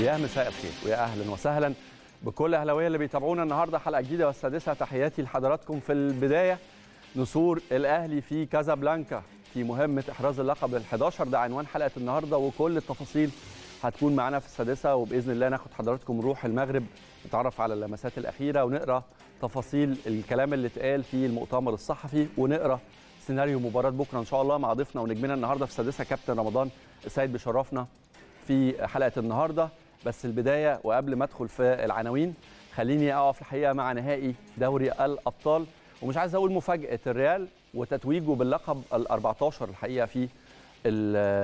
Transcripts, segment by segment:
يا مساء الخير ويا اهلا وسهلا بكل اهلاويه اللي بيتابعونا النهارده حلقه جديده والسادسه تحياتي لحضراتكم في البدايه نسور الاهلي في كازابلانكا في مهمه احراز اللقب ال11 ده عنوان حلقه النهارده وكل التفاصيل هتكون معانا في السادسه وباذن الله ناخد حضراتكم روح المغرب نتعرف على اللمسات الاخيره ونقرا تفاصيل الكلام اللي اتقال في المؤتمر الصحفي ونقرا سيناريو مباراه بكره ان شاء الله مع ضيفنا ونجمنا النهارده في السادسه كابتن رمضان السيد بشرفنا في حلقه النهارده بس البدايه وقبل ما ادخل في العناوين خليني اقف الحقيقه مع نهائي دوري الابطال ومش عايز اقول مفاجاه الريال وتتويجه باللقب ال 14 الحقيقه في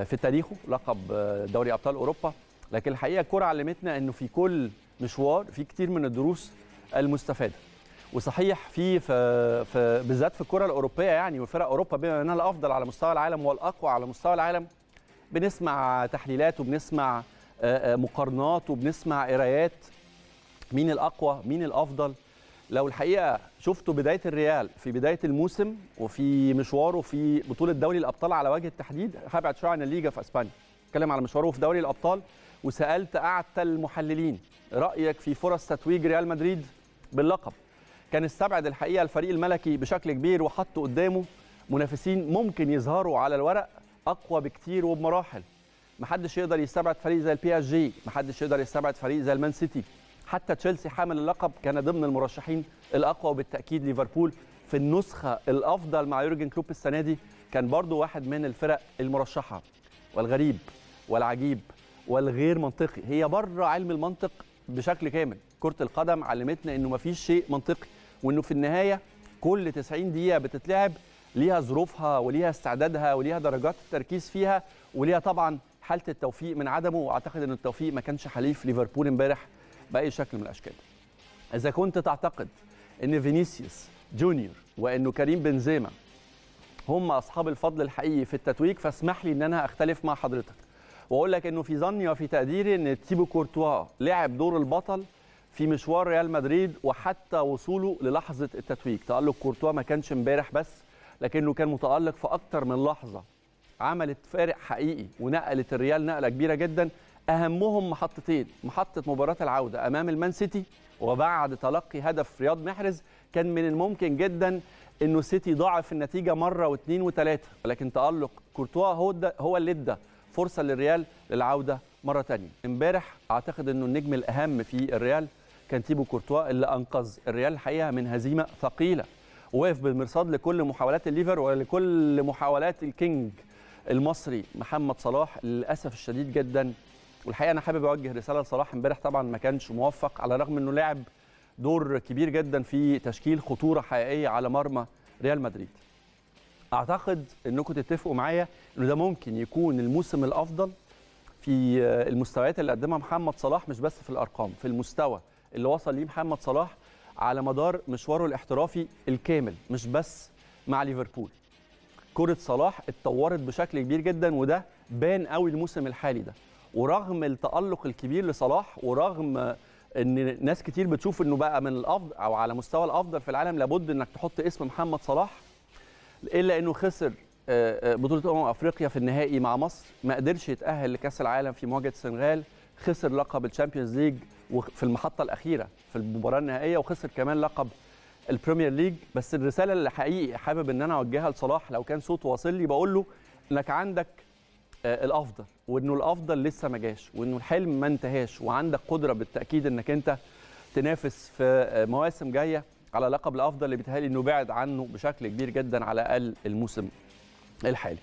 في تاريخه لقب دوري ابطال اوروبا لكن الحقيقه الكره علمتنا انه في كل مشوار في كتير من الدروس المستفاده وصحيح في, في, في بالذات في الكره الاوروبيه يعني وفرق اوروبا بما انها الافضل على مستوى العالم والاقوى على مستوى العالم بنسمع تحليلات وبنسمع آه، آه، مقارنات وبنسمع قرايات مين الاقوى مين الافضل لو الحقيقه شفتوا بدايه الريال في بدايه الموسم وفي مشواره في بطوله دوري الابطال على وجه التحديد هبعد شويه عن الليجا في اسبانيا اتكلم على مشواره في دوري الابطال وسالت اعتى المحللين رايك في فرص تتويج ريال مدريد باللقب كان استبعد الحقيقه الفريق الملكي بشكل كبير وحط قدامه منافسين ممكن يظهروا على الورق اقوى بكتير وبمراحل محدش يقدر يستبعد فريق زي البي اس جي محدش يقدر يستبعد فريق زي المان سيتي حتى تشيلسي حامل اللقب كان ضمن المرشحين الاقوى وبالتاكيد ليفربول في النسخه الافضل مع يورجن كلوب السنه دي كان برضو واحد من الفرق المرشحه والغريب والعجيب والغير منطقي هي بره علم المنطق بشكل كامل كره القدم علمتنا انه مفيش شيء منطقي وانه في النهايه كل 90 دقيقه بتتلعب ليها ظروفها وليها استعدادها وليها درجات التركيز فيها وليها طبعا حاله التوفيق من عدمه واعتقد ان التوفيق ما كانش حليف ليفربول امبارح باي شكل من الاشكال اذا كنت تعتقد ان فينيسيوس جونيور وانه كريم بنزيما هم اصحاب الفضل الحقيقي في التتويج فاسمح لي ان انا اختلف مع حضرتك واقول لك انه في ظني وفي تقديري ان تيبو كورتوا لعب دور البطل في مشوار ريال مدريد وحتى وصوله للحظه التتويج تالق كورتوا ما كانش امبارح بس لكنه كان متالق في اكثر من لحظه عملت فارق حقيقي ونقلت الريال نقله كبيره جدا اهمهم محطتين محطه مباراه العوده امام المان سيتي وبعد تلقي هدف رياض محرز كان من الممكن جدا انه سيتي ضاعف النتيجه مره واثنين وثلاثه ولكن تالق كورتوا هو هو اللي ادى فرصه للريال للعوده مره ثانيه امبارح اعتقد انه النجم الاهم في الريال كان تيبو كورتوا اللي انقذ الريال الحقيقه من هزيمه ثقيله وقف بالمرصاد لكل محاولات الليفر ولكل محاولات الكينج المصري محمد صلاح للاسف الشديد جدا والحقيقه انا حابب اوجه رساله لصلاح امبارح طبعا ما كانش موفق على الرغم انه لعب دور كبير جدا في تشكيل خطوره حقيقيه على مرمى ريال مدريد اعتقد انكم تتفقوا معايا انه ده ممكن يكون الموسم الافضل في المستويات اللي قدمها محمد صلاح مش بس في الارقام في المستوى اللي وصل ليه محمد صلاح على مدار مشواره الاحترافي الكامل مش بس مع ليفربول كره صلاح اتطورت بشكل كبير جدا وده بان قوي الموسم الحالي ده ورغم التالق الكبير لصلاح ورغم ان ناس كتير بتشوف انه بقى من الافضل او على مستوى الافضل في العالم لابد انك تحط اسم محمد صلاح الا انه خسر آه، آه، بطوله امم افريقيا في النهائي مع مصر ما قدرش يتاهل لكاس العالم في مواجهه السنغال خسر لقب الشامبيونز ليج في المحطه الاخيره في المباراه النهائيه وخسر كمان لقب البريمير ليج بس الرساله اللي حقيقي حابب ان انا اوجهها لصلاح لو كان صوت واصل لي بقول له انك عندك آه، الافضل وانه الافضل لسه ما جاش وانه الحلم ما انتهاش وعندك قدره بالتاكيد انك انت تنافس في آه، مواسم جايه على لقب الافضل اللي بيتهيألي انه بعد عنه بشكل كبير جدا على الاقل الموسم الحالي.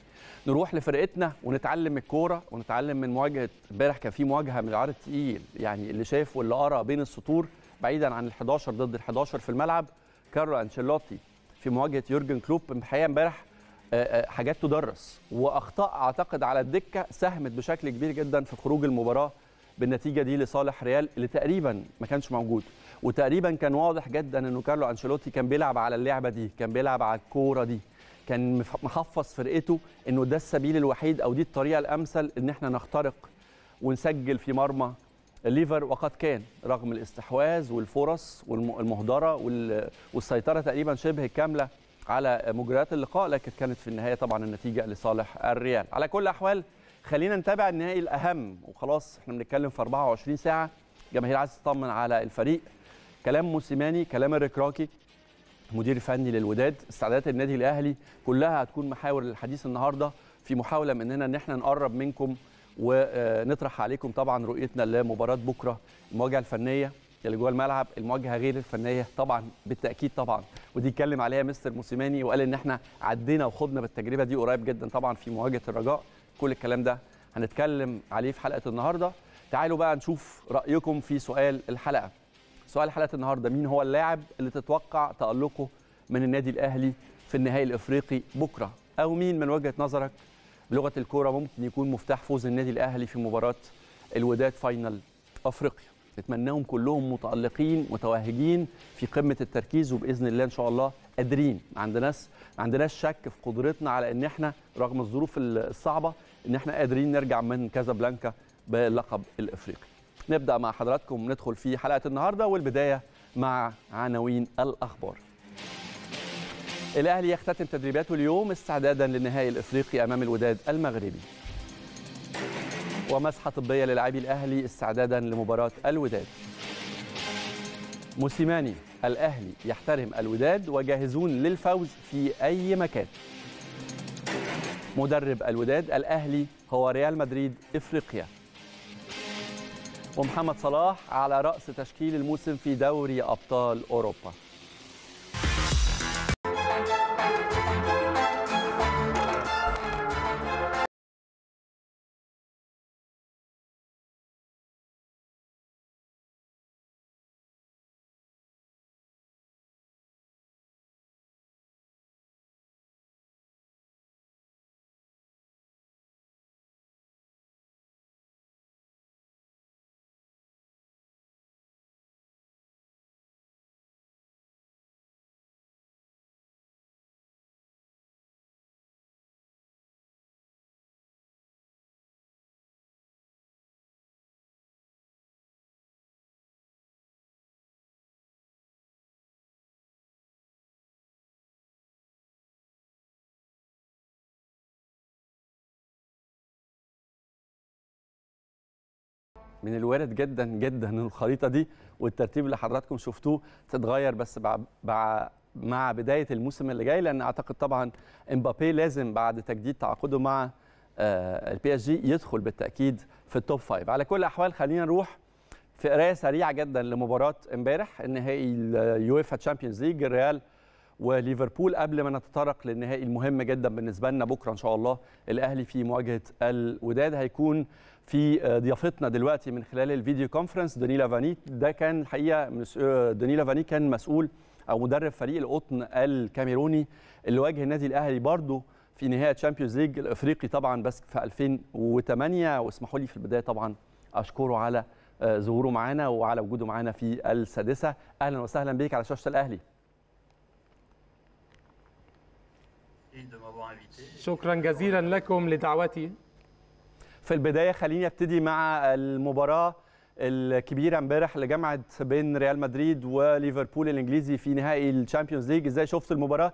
نروح لفرقتنا ونتعلم الكوره ونتعلم من مواجهه امبارح كان في مواجهه من العار الثقيل يعني اللي شاف واللي قرا بين السطور بعيدا عن ال11 ضد ال11 في الملعب كارلو انشيلوتي في مواجهه يورجن كلوب الحقيقه امبارح آه، آه، حاجات تدرس واخطاء اعتقد على الدكه ساهمت بشكل كبير جدا في خروج المباراه بالنتيجه دي لصالح ريال اللي تقريبا ما كانش موجود وتقريبا كان واضح جدا انه كارلو انشيلوتي كان بيلعب على اللعبه دي كان بيلعب على الكوره دي كان محفظ فرقته انه ده السبيل الوحيد او دي الطريقه الامثل ان احنا نخترق ونسجل في مرمى الليفر وقد كان رغم الاستحواذ والفرص والمهدره والسيطره تقريبا شبه كامله على مجريات اللقاء لكن كانت في النهايه طبعا النتيجه لصالح الريال على كل الاحوال خلينا نتابع النهائي الاهم وخلاص احنا بنتكلم في 24 ساعه جماهير عايز تطمن على الفريق كلام موسيماني كلام الركراكي مدير فني للوداد استعدادات النادي الاهلي كلها هتكون محاور الحديث النهارده في محاوله مننا ان احنا نقرب منكم ونطرح عليكم طبعا رؤيتنا لمباراه بكره المواجهه الفنيه اللي جوه الملعب المواجهه غير الفنيه طبعا بالتاكيد طبعا ودي اتكلم عليها مستر موسيماني وقال ان احنا عدينا وخدنا بالتجربه دي قريب جدا طبعا في مواجهه الرجاء كل الكلام ده هنتكلم عليه في حلقه النهارده تعالوا بقى نشوف رايكم في سؤال الحلقه سؤال حلقه النهارده مين هو اللاعب اللي تتوقع تالقه من النادي الاهلي في النهائي الافريقي بكره او مين من وجهه نظرك بلغه الكوره ممكن يكون مفتاح فوز النادي الاهلي في مباراه الوداد فاينل افريقيا نتمناهم كلهم متالقين متوهجين في قمه التركيز وباذن الله ان شاء الله قادرين ما عندناش ما عندناش شك في قدرتنا على ان احنا رغم الظروف الصعبه ان احنا قادرين نرجع من كازابلانكا باللقب الافريقي نبدا مع حضراتكم ندخل في حلقه النهارده والبدايه مع عناوين الاخبار الأهلي يختتم تدريباته اليوم استعدادا للنهائي الإفريقي أمام الوداد المغربي ومسحة طبية للاعبي الأهلي استعدادا لمباراة الوداد موسيماني الأهلي يحترم الوداد وجاهزون للفوز في أي مكان مدرب الوداد الأهلي هو ريال مدريد إفريقيا ومحمد صلاح على رأس تشكيل الموسم في دوري أبطال أوروبا من الوارد جدا جدا الخريطه دي والترتيب اللي حضراتكم شفتوه تتغير بس مع بدايه الموسم اللي جاي لان اعتقد طبعا امبابي لازم بعد تجديد تعاقده مع البي اس جي يدخل بالتاكيد في التوب فايف على كل الاحوال خلينا نروح في قرايه سريعه جدا لمباراه امبارح النهائي اليويفا تشامبيونز ليج الريال وليفربول قبل ما نتطرق للنهائي المهم جدا بالنسبه لنا بكره ان شاء الله الاهلي في مواجهه الوداد هيكون في آه، ضيافتنا دلوقتي من خلال الفيديو كونفرنس دانيلا فاني ده كان الحقيقه آه، دانيلا فاني كان مسؤول او مدرب فريق القطن الكاميروني اللي واجه النادي الاهلي برضه في نهايه تشامبيونز ليج الافريقي طبعا بس في 2008 واسمحوا لي في البدايه طبعا اشكره على آه، ظهوره معانا وعلى وجوده معانا في السادسه اهلا وسهلا بيك على شاشه الاهلي شكرا جزيلا لكم لدعوتي في البدايه خليني ابتدي مع المباراه الكبيره امبارح اللي جمعت بين ريال مدريد وليفربول الانجليزي في نهائي الشامبيونز ليج ازاي شفت المباراه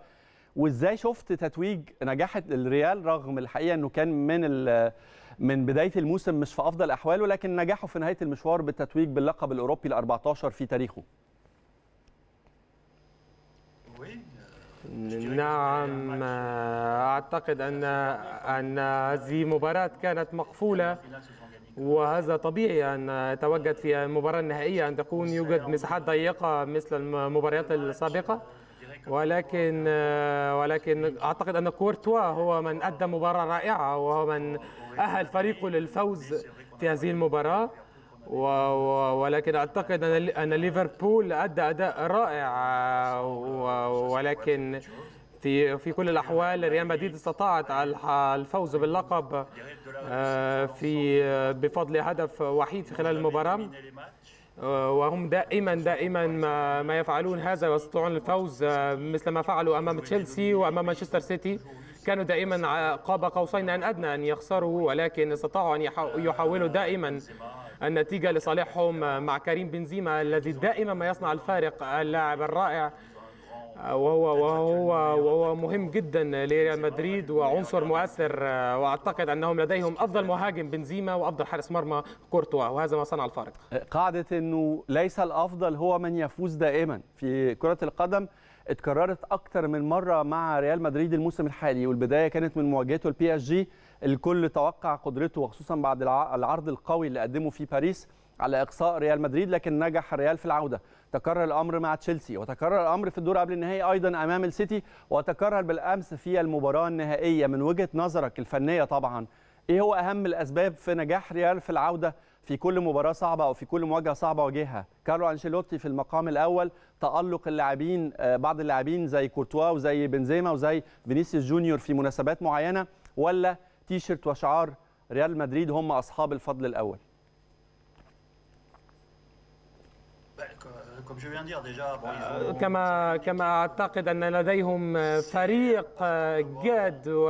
وازاي شفت تتويج نجاح الريال رغم الحقيقه انه كان من من بدايه الموسم مش في افضل احواله لكن نجاحه في نهايه المشوار بالتتويج باللقب الاوروبي ال 14 في تاريخه نعم أعتقد أن أن هذه مباراة كانت مقفولة وهذا طبيعي أن توجد في المباراة النهائية أن تكون يوجد مساحات ضيقة مثل المباريات السابقة ولكن ولكن أعتقد أن كورتوا هو من أدى مباراة رائعة وهو من أهل فريقه للفوز في هذه المباراة ولكن اعتقد ان ليفربول ادى اداء رائع ولكن في في كل الاحوال ريال مدريد استطاعت الفوز باللقب آه، في آه، بفضل هدف وحيد خلال المباراه آه، وهم دائما دائما ما, ما يفعلون هذا ويستطيعون الفوز مثل ما فعلوا امام تشيلسي وامام مانشستر سيتي كانوا دائما قاب قوسين ان ادنى ان يخسروا ولكن استطاعوا ان يحاولوا دائما النتيجة لصالحهم مع كريم بنزيما الذي دائما ما يصنع الفارق اللاعب الرائع وهو وهو وهو مهم جدا لريال مدريد وعنصر مؤثر واعتقد انهم لديهم افضل مهاجم بنزيما وافضل حارس مرمى كورتوا وهذا ما صنع الفارق. قاعده انه ليس الافضل هو من يفوز دائما في كره القدم اتكررت اكثر من مره مع ريال مدريد الموسم الحالي والبدايه كانت من مواجهته البي اس جي الكل توقع قدرته وخصوصا بعد العرض القوي اللي قدمه في باريس على اقصاء ريال مدريد لكن نجح الريال في العوده تكرر الامر مع تشيلسي وتكرر الامر في الدور قبل النهائي ايضا امام السيتي وتكرر بالامس في المباراه النهائيه من وجهه نظرك الفنيه طبعا ايه هو اهم الاسباب في نجاح ريال في العوده في كل مباراه صعبه او في كل مواجهه صعبه واجهها كارلو انشيلوتي في المقام الاول تالق اللاعبين آه، بعض اللاعبين زي كورتوا وزي بنزيما وزي فينيسيوس جونيور في مناسبات معينه ولا تيشيرت وشعار ريال مدريد هم اصحاب الفضل الاول euh, كما كما اعتقد ان لديهم فريق آه، جاد و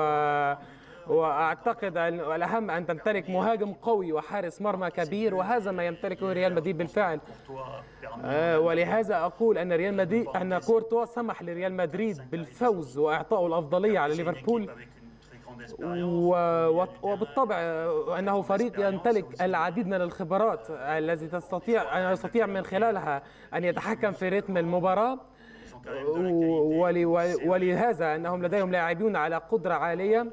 واعتقد ان الاهم ان تمتلك مهاجم قوي وحارس مرمى كبير وهذا ما يمتلكه ريال مدريد بالفعل آه، ولهذا اقول ان ريال مدريد ان كورتوا سمح لريال مدريد بالفوز واعطائه الافضليه على ليفربول وبالطبع انه فريق يمتلك العديد من الخبرات الذي تستطيع ان يستطيع من خلالها ان يتحكم في رتم المباراه ولهذا انهم لديهم لاعبون على قدره عاليه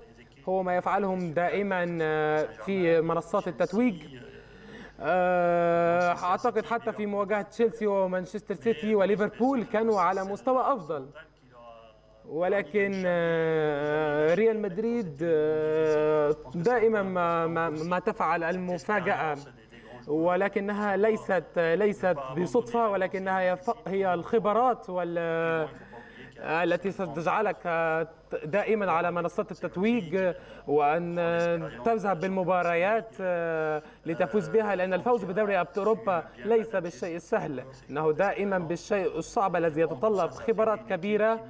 هو ما يفعلهم دائما آه، في منصات التتويج آه، اعتقد حتى في مواجهه تشيلسي ومانشستر سيتي وليفربول كانوا على مستوى افضل ولكن آه، ريال مدريد آه، دائما ما ما تفعل المفاجأة ولكنها ليست آه، ليست بصدفة ولكنها هي الخبرات وال التي ستجعلك دائما على منصات التتويج وأن تذهب بالمباريات آه، لتفوز بها لأن الفوز بدوري أوروبا ليس بالشيء السهل إنه دائما بالشيء الصعب الذي يتطلب خبرات كبيرة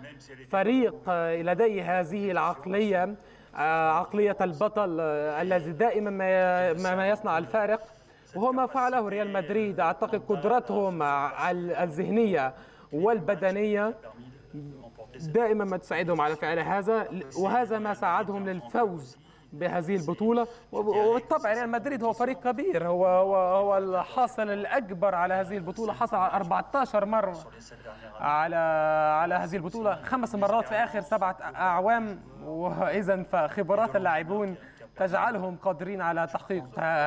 فريق آه، لديه هذه العقلية آه، عقلية البطل الذي دائما ما يصنع الفارق وهو ما فعله ريال مدريد أعتقد قدرتهم الذهنية والبدنية دائما ما تساعدهم على فعل هذا وهذا ما ساعدهم للفوز بهذه البطوله وبالطبع ريال مدريد هو فريق كبير هو هو, هو الحاصل الاكبر على هذه البطوله حصل على 14 مره على على هذه البطوله خمس مرات في اخر سبعه اعوام واذا فخبرات اللاعبون تجعلهم قادرين على تحقيق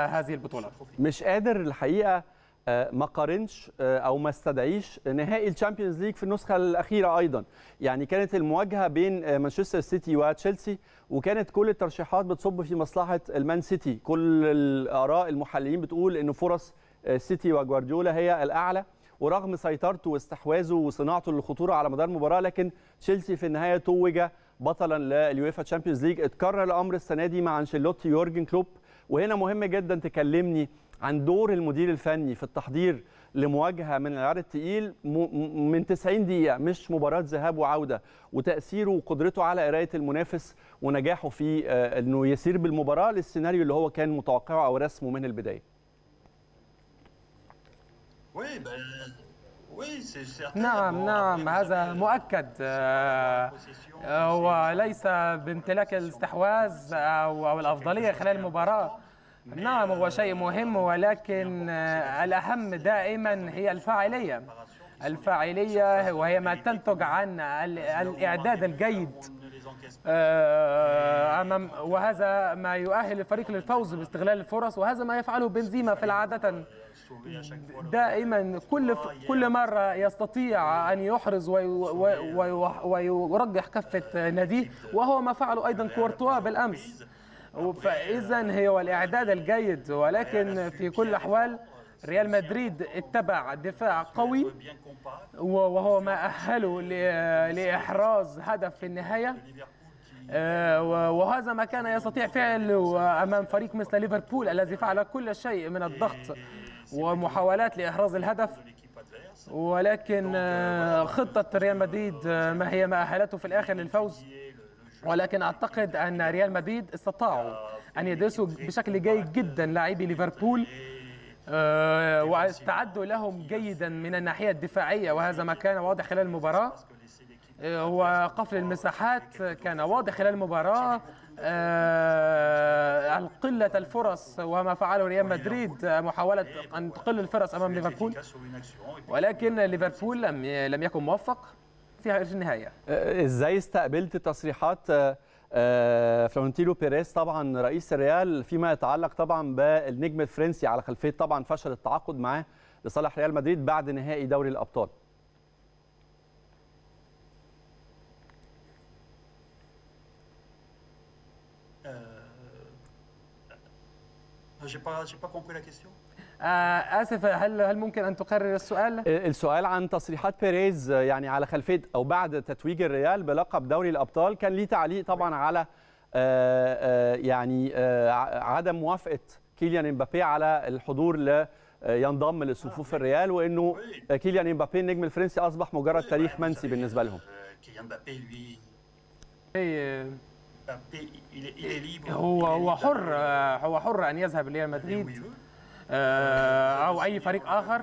هذه البطوله مش قادر الحقيقه آه، ما قارنش آه، او ما استدعيش نهائي الشامبيونز ليج في النسخه الاخيره ايضا يعني كانت المواجهه بين آه، مانشستر سيتي وتشيلسي وكانت كل الترشيحات بتصب في مصلحه المان سيتي كل الاراء المحللين بتقول ان فرص سيتي وجوارديولا هي الاعلى ورغم سيطرته واستحواذه وصناعته للخطوره على مدار المباراه لكن تشيلسي في النهايه توج بطلا لليويفا تشامبيونز ليج اتكرر الامر السنه دي مع انشيلوتي يورجن كلوب وهنا مهم جدا تكلمني عن دور المدير الفني في التحضير لمواجهه من العيار الثقيل من 90 دقيقه مش مباراه ذهاب وعوده وتاثيره وقدرته على قرايه المنافس ونجاحه في آه، انه يسير بالمباراه للسيناريو اللي هو كان متوقعه او رسمه من البدايه. نعم نعم هذا مؤكد آه، وليس بامتلاك الاستحواذ او الافضليه خلال المباراه نعم هو شيء مهم ولكن الأهم دائما هي الفاعلية الفاعلية وهي ما تنتج عن الإعداد الجيد آه، أمام وهذا ما يؤهل الفريق للفوز باستغلال الفرص وهذا ما يفعله بنزيما في العادة دائما كل كل مرة يستطيع أن يحرز ويرجح كفة ناديه وهو ما فعله أيضا كورتوا بالأمس فاذا هو الاعداد الجيد ولكن في كل الاحوال ريال مدريد اتبع دفاع قوي وهو ما اهله لاحراز هدف في النهايه آه، وهذا ما كان يستطيع فعله امام فريق مثل ليفربول الذي فعل كل شيء من الضغط إيه، ومحاولات لاحراز الهدف ولكن آه، خطه ريال مدريد آه، ما هي ما اهلته في الاخر للفوز ولكن اعتقد ان ريال مدريد استطاعوا ان يدرسوا بشكل جيد جدا لاعبي ليفربول آه، واستعدوا لهم جيدا من الناحيه الدفاعيه وهذا ما كان واضح خلال المباراه آه، وقفل المساحات كان واضح خلال المباراة آه، قلة الفرص وما فعله ريال مدريد محاولة أن تقل الفرص أمام ليفربول ولكن ليفربول لم يكن موفق في النهايه آه، ازاي استقبلت تصريحات آه، آه، فلورنتينو بيريز طبعا رئيس الريال فيما يتعلق طبعا بالنجم الفرنسي على خلفيه طبعا فشل التعاقد معاه لصالح ريال مدريد بعد نهائي دوري الابطال euh, J'ai pas, pas compris la question. اسف هل هل ممكن ان تكرر السؤال؟ السؤال عن تصريحات بيريز يعني على خلفيه او بعد تتويج الريال بلقب دوري الابطال كان ليه تعليق طبعا على يعني عدم موافقه كيليان امبابي على الحضور ل ينضم لصفوف الريال وانه كيليان امبابي النجم الفرنسي اصبح مجرد تاريخ منسي بالنسبه لهم هو هو حر هو حر ان يذهب لريال مدريد آه، او اي فريق اخر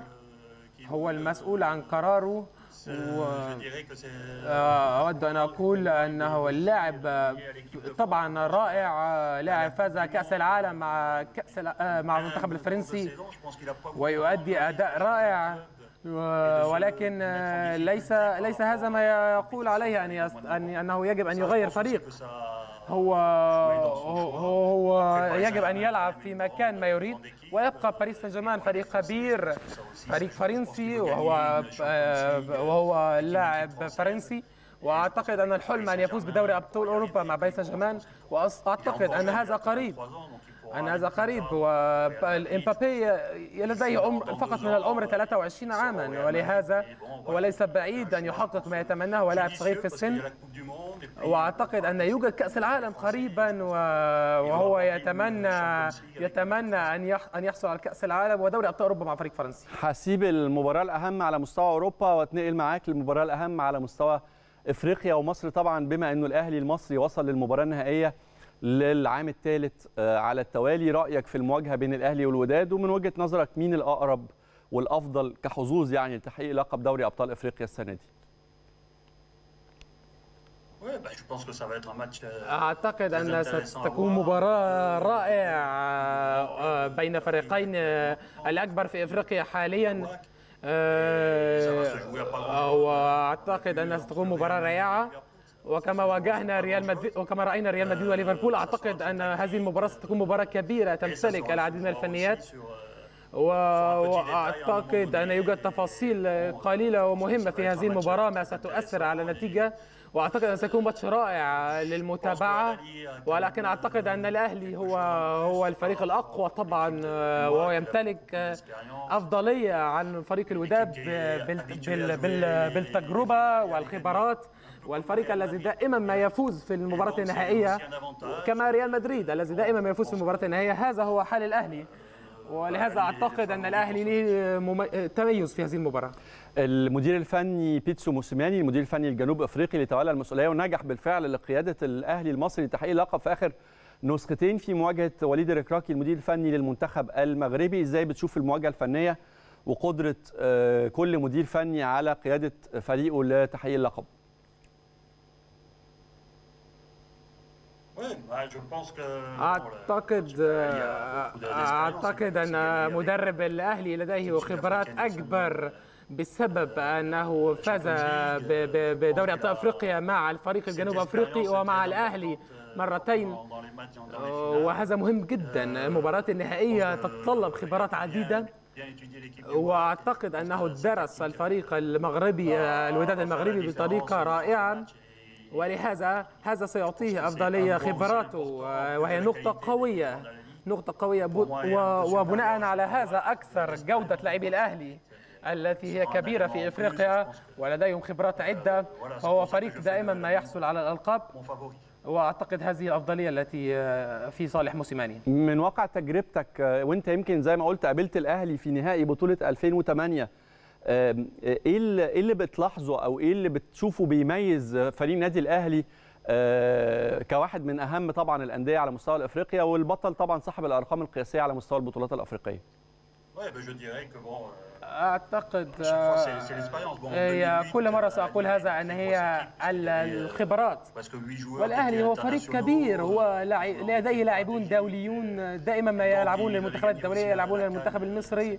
هو المسؤول عن قراره و... آه، أود أن أقول أنه اللاعب طبعا رائع لاعب فاز كأس العالم مع كأس آه، مع المنتخب الفرنسي ويؤدي أداء رائع ولكن ليس ليس هذا ما يقول عليه أن أنه يجب أن يغير فريق هو هو, هو يجب ان يلعب في مكان ما يريد ويبقى باريس سان جيرمان فريق كبير فريق فرنسي وهو آه، وهو لاعب فرنسي واعتقد ان الحلم ان يفوز بدوري ابطال اوروبا مع باريس سان جيرمان واعتقد ان هذا قريب أن هذا قريب وإمبابي لديه عمر فقط من العمر 23 عاما ولهذا هو ليس بعيد أن يحقق ما يتمناه ولاعب صغير في السن وأعتقد أن يوجد كأس العالم قريبا وهو يتمنى يتمنى أن أن يحصل على كأس العالم ودوري أبطال أوروبا مع فريق فرنسي هسيب المباراة الأهم على مستوى أوروبا وأتنقل معاك للمباراة الأهم على مستوى افريقيا ومصر طبعا بما انه الاهلي المصري وصل للمباراه النهائيه للعام الثالث آه، على التوالي رايك في المواجهه بين الاهلي والوداد ومن وجهه نظرك مين الاقرب والافضل كحظوظ يعني لتحقيق لقب دوري ابطال افريقيا السنه دي euh, أعتقد أن ستكون مباراة رائعة بين فريقين الأكبر في إفريقيا حاليا وأعتقد أنها ستكون مباراة رائعة وكما واجهنا ريال مدريد وكما راينا ريال مدريد وليفربول اعتقد ان هذه المباراه ستكون مباراه كبيره تمتلك العديد من الفنيات واعتقد ان يوجد تفاصيل قليله ومهمه في هذه المباراه ما ستؤثر على النتيجه واعتقد ان سيكون ماتش رائع للمتابعه ولكن اعتقد ان الاهلي هو هو الفريق الاقوى طبعا وهو يمتلك افضليه عن فريق الوداد بالتجربه والخبرات والفريق الذي دائما ما يفوز في المباراة النهائية كما ريال مدريد الذي دائما ما يفوز في المباراة النهائية هذا هو حال الأهلي ولهذا اعتقد ان الاهلي ليه تميز في هذه المباراه. المدير الفني بيتسو موسيماني المدير الفني الجنوب افريقي اللي تولى المسؤوليه ونجح بالفعل لقياده الاهلي المصري لتحقيق لقب في اخر نسختين في مواجهه وليد الركراكي المدير الفني للمنتخب المغربي، ازاي بتشوف المواجهه الفنيه وقدره آه، كل مدير فني على قياده فريقه لتحقيق اللقب؟ اعتقد euh, euh, اعتقد ان مدرب الاهلي لديه خبرات اكبر euh, بسبب انه فاز بدوري ابطال افريقيا مع الفريق الجنوب افريقي ومع الاهلي مرتين وهذا مهم جدا المباراه النهائيه تتطلب خبرات عديده واعتقد انه درس الفريق المغربي الوداد المغربي بطريقه رائعه ولهذا هذا سيعطيه أفضلية خبراته وهي نقطة قوية نقطة قوية وبناء على هذا أكثر جودة لاعبي الأهلي التي هي كبيرة في إفريقيا ولديهم خبرات عدة فهو فريق دائما ما يحصل على الألقاب واعتقد هذه الافضليه التي آه، في صالح موسيماني من واقع تجربتك آه، وانت يمكن زي ما قلت قابلت الاهلي في نهائي بطوله 2008 آه، إيه, ايه اللي بتلاحظه او ايه اللي بتشوفه بيميز فريق نادي الاهلي آه، كواحد من اهم طبعا الانديه على مستوى افريقيا والبطل طبعا صاحب الارقام القياسيه على مستوى البطولات الافريقيه Ouais, bah je dirais que bon, euh, اعتقد آه، إيه، كل مره euh، ساقول هذا ان هي euh, الخبرات والاهلي هو فريق كبير هو لديه لاعبون دوليون دائما ما يلعبون للمنتخبات الدوليه يلعبون للمنتخب المصري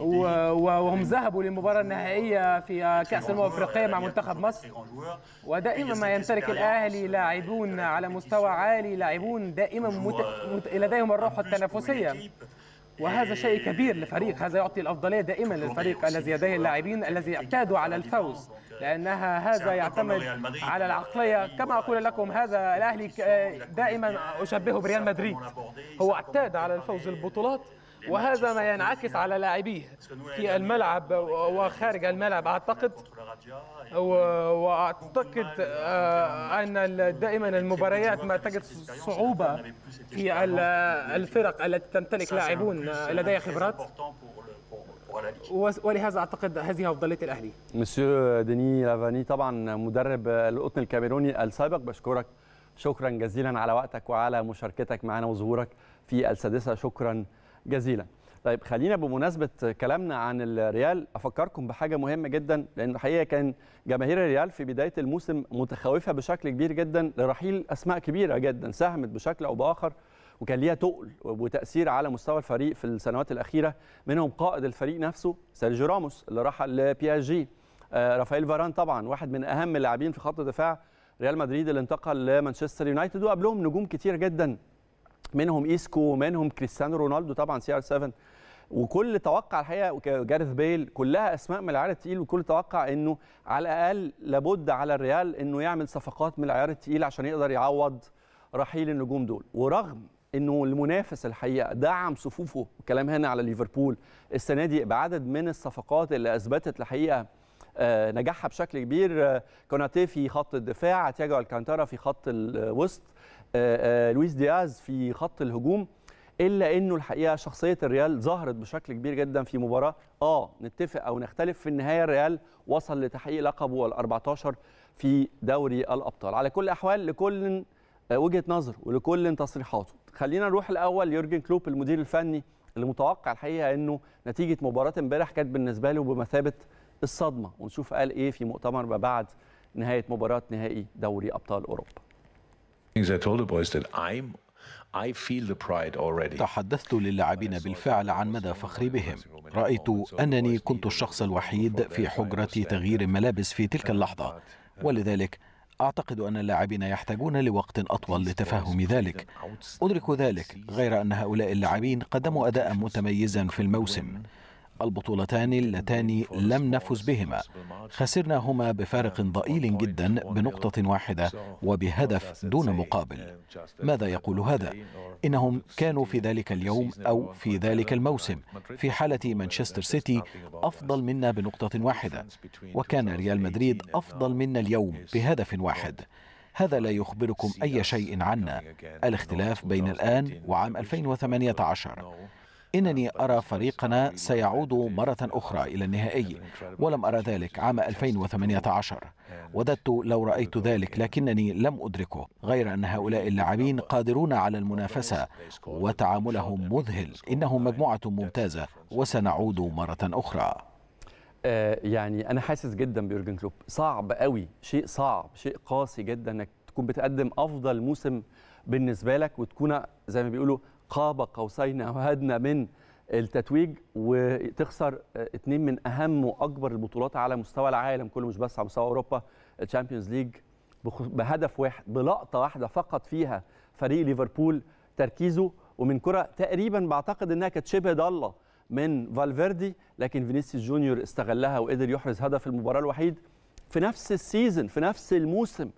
وهم ذهبوا للمباراه النهائيه في كاس الامم الافريقيه مع منتخب مصر ودائما ما يمتلك الاهلي لاعبون على مستوى عالي لاعبون دائما لديهم الروح التنافسيه وهذا شيء كبير للفريق هذا يعطي الأفضلية دائما للفريق الذي يديه اللاعبين الذي اعتادوا على الفوز لأنها هذا يعتمد على العقلية كما أقول لكم هذا الأهلي دائما أشبهه بريال مدريد هو اعتاد على الفوز البطولات وهذا ما ينعكس على لاعبيه في الملعب وخارج الملعب أعتقد وأعتقد آه، أن دائما المباريات ما تجد صعوبة في الفرق التي تمتلك لاعبون لديها خبرات ولهذا اعتقد هذه افضليه الاهلي. مسيو ديني لافاني طبعا مدرب القطن الكاميروني السابق بشكرك شكرا جزيلا على وقتك وعلى مشاركتك معنا وظهورك في السادسه شكرا جزيلا طيب خلينا بمناسبه كلامنا عن الريال افكركم بحاجه مهمه جدا لان الحقيقه كان جماهير الريال في بدايه الموسم متخوفه بشكل كبير جدا لرحيل اسماء كبيره جدا ساهمت بشكل او باخر وكان ليها تقل وتاثير على مستوى الفريق في السنوات الاخيره منهم قائد الفريق نفسه سيرجيو راموس اللي رحل لبي اس آه، جي رافائيل فاران طبعا واحد من اهم اللاعبين في خط الدفاع ريال مدريد اللي انتقل لمانشستر يونايتد وقبلهم نجوم كتير جدا منهم ايسكو ومنهم كريستيانو رونالدو طبعا سي ار 7 وكل توقع الحقيقه جارث بيل كلها اسماء من العيار الثقيل وكل توقع انه على الاقل لابد على الريال انه يعمل صفقات من العيار الثقيل عشان يقدر يعوض رحيل النجوم دول ورغم انه المنافس الحقيقه دعم صفوفه الكلام هنا على ليفربول السنه دي بعدد من الصفقات اللي اثبتت الحقيقه آه، نجاحها بشكل كبير آه، كوناتي في خط الدفاع تياجو الكانتارا في خط الوسط آه، آه، لويس دياز في خط الهجوم الا انه الحقيقه شخصيه الريال ظهرت بشكل كبير جدا في مباراه اه نتفق او نختلف في النهايه الريال وصل لتحقيق لقبه ال14 في دوري الابطال على كل الاحوال لكل آه، وجهه نظر ولكل تصريحاته خلينا نروح الاول يورجن كلوب المدير الفني اللي متوقع الحقيقه انه نتيجه مباراه امبارح كانت بالنسبه له بمثابه الصدمه ونشوف قال ايه في مؤتمر ما بعد نهايه مباراه نهائي دوري ابطال اوروبا تحدثت للاعبين بالفعل عن مدى فخري بهم رأيت أنني كنت الشخص الوحيد في حجرة تغيير الملابس في تلك اللحظة ولذلك أعتقد أن اللاعبين يحتاجون لوقت أطول لتفهم ذلك أدرك ذلك غير أن هؤلاء اللاعبين قدموا أداء متميزا في الموسم البطولتان اللتان لم نفز بهما خسرناهما بفارق ضئيل جدا بنقطة واحدة وبهدف دون مقابل ماذا يقول هذا؟ إنهم كانوا في ذلك اليوم أو في ذلك الموسم في حالة مانشستر سيتي أفضل منا بنقطة واحدة وكان ريال مدريد أفضل منا اليوم بهدف واحد هذا لا يخبركم أي شيء عنا الاختلاف بين الآن وعام 2018 إنني أرى فريقنا سيعود مرة أخرى إلى النهائي ولم أرى ذلك عام 2018 وددت لو رأيت ذلك لكنني لم أدركه غير أن هؤلاء اللاعبين قادرون على المنافسة وتعاملهم مذهل إنهم مجموعة ممتازة وسنعود مرة أخرى آه، يعني أنا حاسس جدا بيورجن كلوب صعب قوي شيء صعب شيء قاسي جدا أنك تكون بتقدم أفضل موسم بالنسبة لك وتكون زي ما بيقولوا قاب قوسين او ادنى من التتويج وتخسر اثنين من اهم واكبر البطولات على مستوى العالم كله مش بس على مستوى اوروبا الشامبيونز ليج بهدف واحد بلقطه واحده فقط فيها فريق ليفربول تركيزه ومن كره تقريبا بعتقد انها كانت شبه ضاله من فالفيردي لكن فينيسيوس جونيور استغلها وقدر يحرز هدف المباراه الوحيد في نفس السيزون في نفس الموسم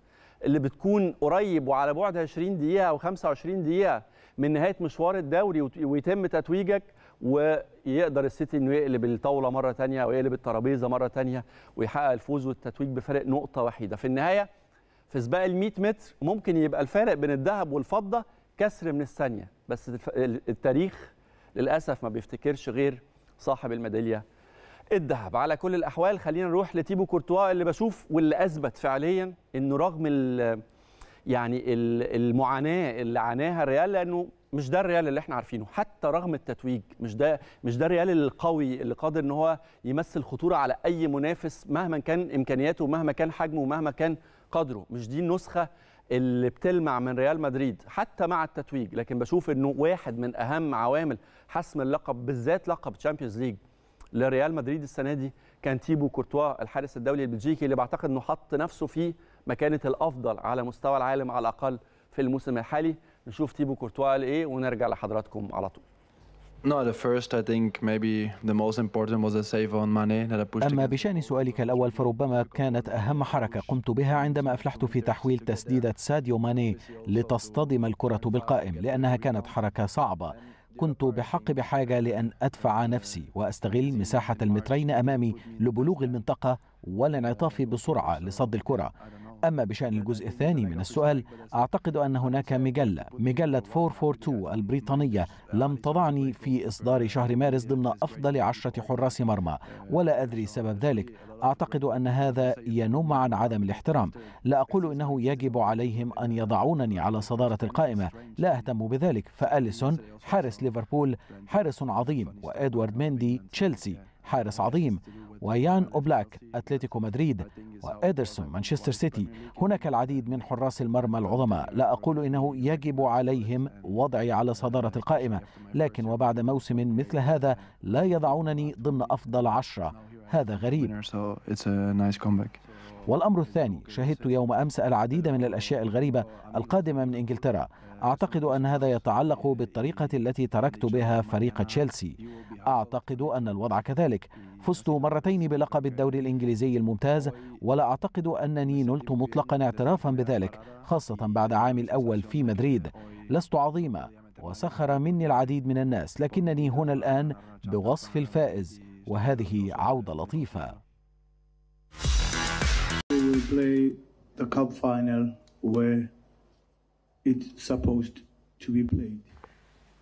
اللي بتكون قريب وعلى بعد 20 دقيقه او 25 دقيقه من نهايه مشوار الدوري ويتم تتويجك ويقدر السيتي انه يقلب الطاوله مره ثانيه او يقلب الترابيزه مره ثانيه ويحقق الفوز والتتويج بفارق نقطه وحيده في النهايه في سباق ال 100 متر ممكن يبقى الفارق بين الذهب والفضه كسر من الثانيه بس التاريخ للاسف ما بيفتكرش غير صاحب الميداليه الذهب على كل الاحوال خلينا نروح لتيبو كورتوا اللي بشوف واللي اثبت فعليا انه رغم يعني المعاناه اللي عاناها الريال لانه مش ده الريال اللي احنا عارفينه حتى رغم التتويج مش ده مش ده الريال القوي اللي قادر ان هو يمثل خطوره على اي منافس مهما كان امكانياته ومهما كان حجمه ومهما كان قدره مش دي النسخه اللي بتلمع من ريال مدريد حتى مع التتويج لكن بشوف انه واحد من اهم عوامل حسم اللقب بالذات لقب تشامبيونز ليج لريال مدريد السنه دي كان تيبو كورتوا الحارس الدولي البلجيكي اللي بعتقد انه حط نفسه في مكانه الافضل على مستوى العالم على الاقل في الموسم الحالي نشوف تيبو كورتوا قال ايه ونرجع لحضراتكم على طول أما بشأن سؤالك الأول فربما كانت أهم حركة قمت بها عندما أفلحت في تحويل تسديدة ساديو ماني لتصطدم الكرة بالقائم لأنها كانت حركة صعبة كنت بحق بحاجة لأن أدفع نفسي وأستغل مساحة المترين أمامي لبلوغ المنطقة والانعطاف بسرعة لصد الكرة أما بشأن الجزء الثاني من السؤال أعتقد أن هناك مجلة مجلة 442 البريطانية لم تضعني في إصدار شهر مارس ضمن أفضل عشرة حراس مرمى ولا أدري سبب ذلك أعتقد أن هذا ينم عن عدم الاحترام لا أقول إنه يجب عليهم أن يضعونني على صدارة القائمة لا أهتم بذلك فأليسون حارس ليفربول حارس عظيم وإدوارد ميندي تشيلسي حارس عظيم ويان أوبلاك أتلتيكو مدريد وإيدرسون مانشستر سيتي هناك العديد من حراس المرمى العظماء لا أقول إنه يجب عليهم وضعي على صدارة القائمة لكن وبعد موسم مثل هذا لا يضعونني ضمن أفضل عشرة هذا غريب والأمر الثاني شهدت يوم أمس العديد من الأشياء الغريبة القادمة من إنجلترا أعتقد أن هذا يتعلق بالطريقة التي تركت بها فريق تشيلسي أعتقد أن الوضع كذلك فزت مرتين بلقب الدوري الإنجليزي الممتاز ولا أعتقد أنني نلت مطلقا اعترافا بذلك خاصة بعد عامي الأول في مدريد لست عظيمة وسخر مني العديد من الناس لكنني هنا الآن بوصف الفائز وهذه عودة لطيفة We will play the cup final where it's supposed to be played.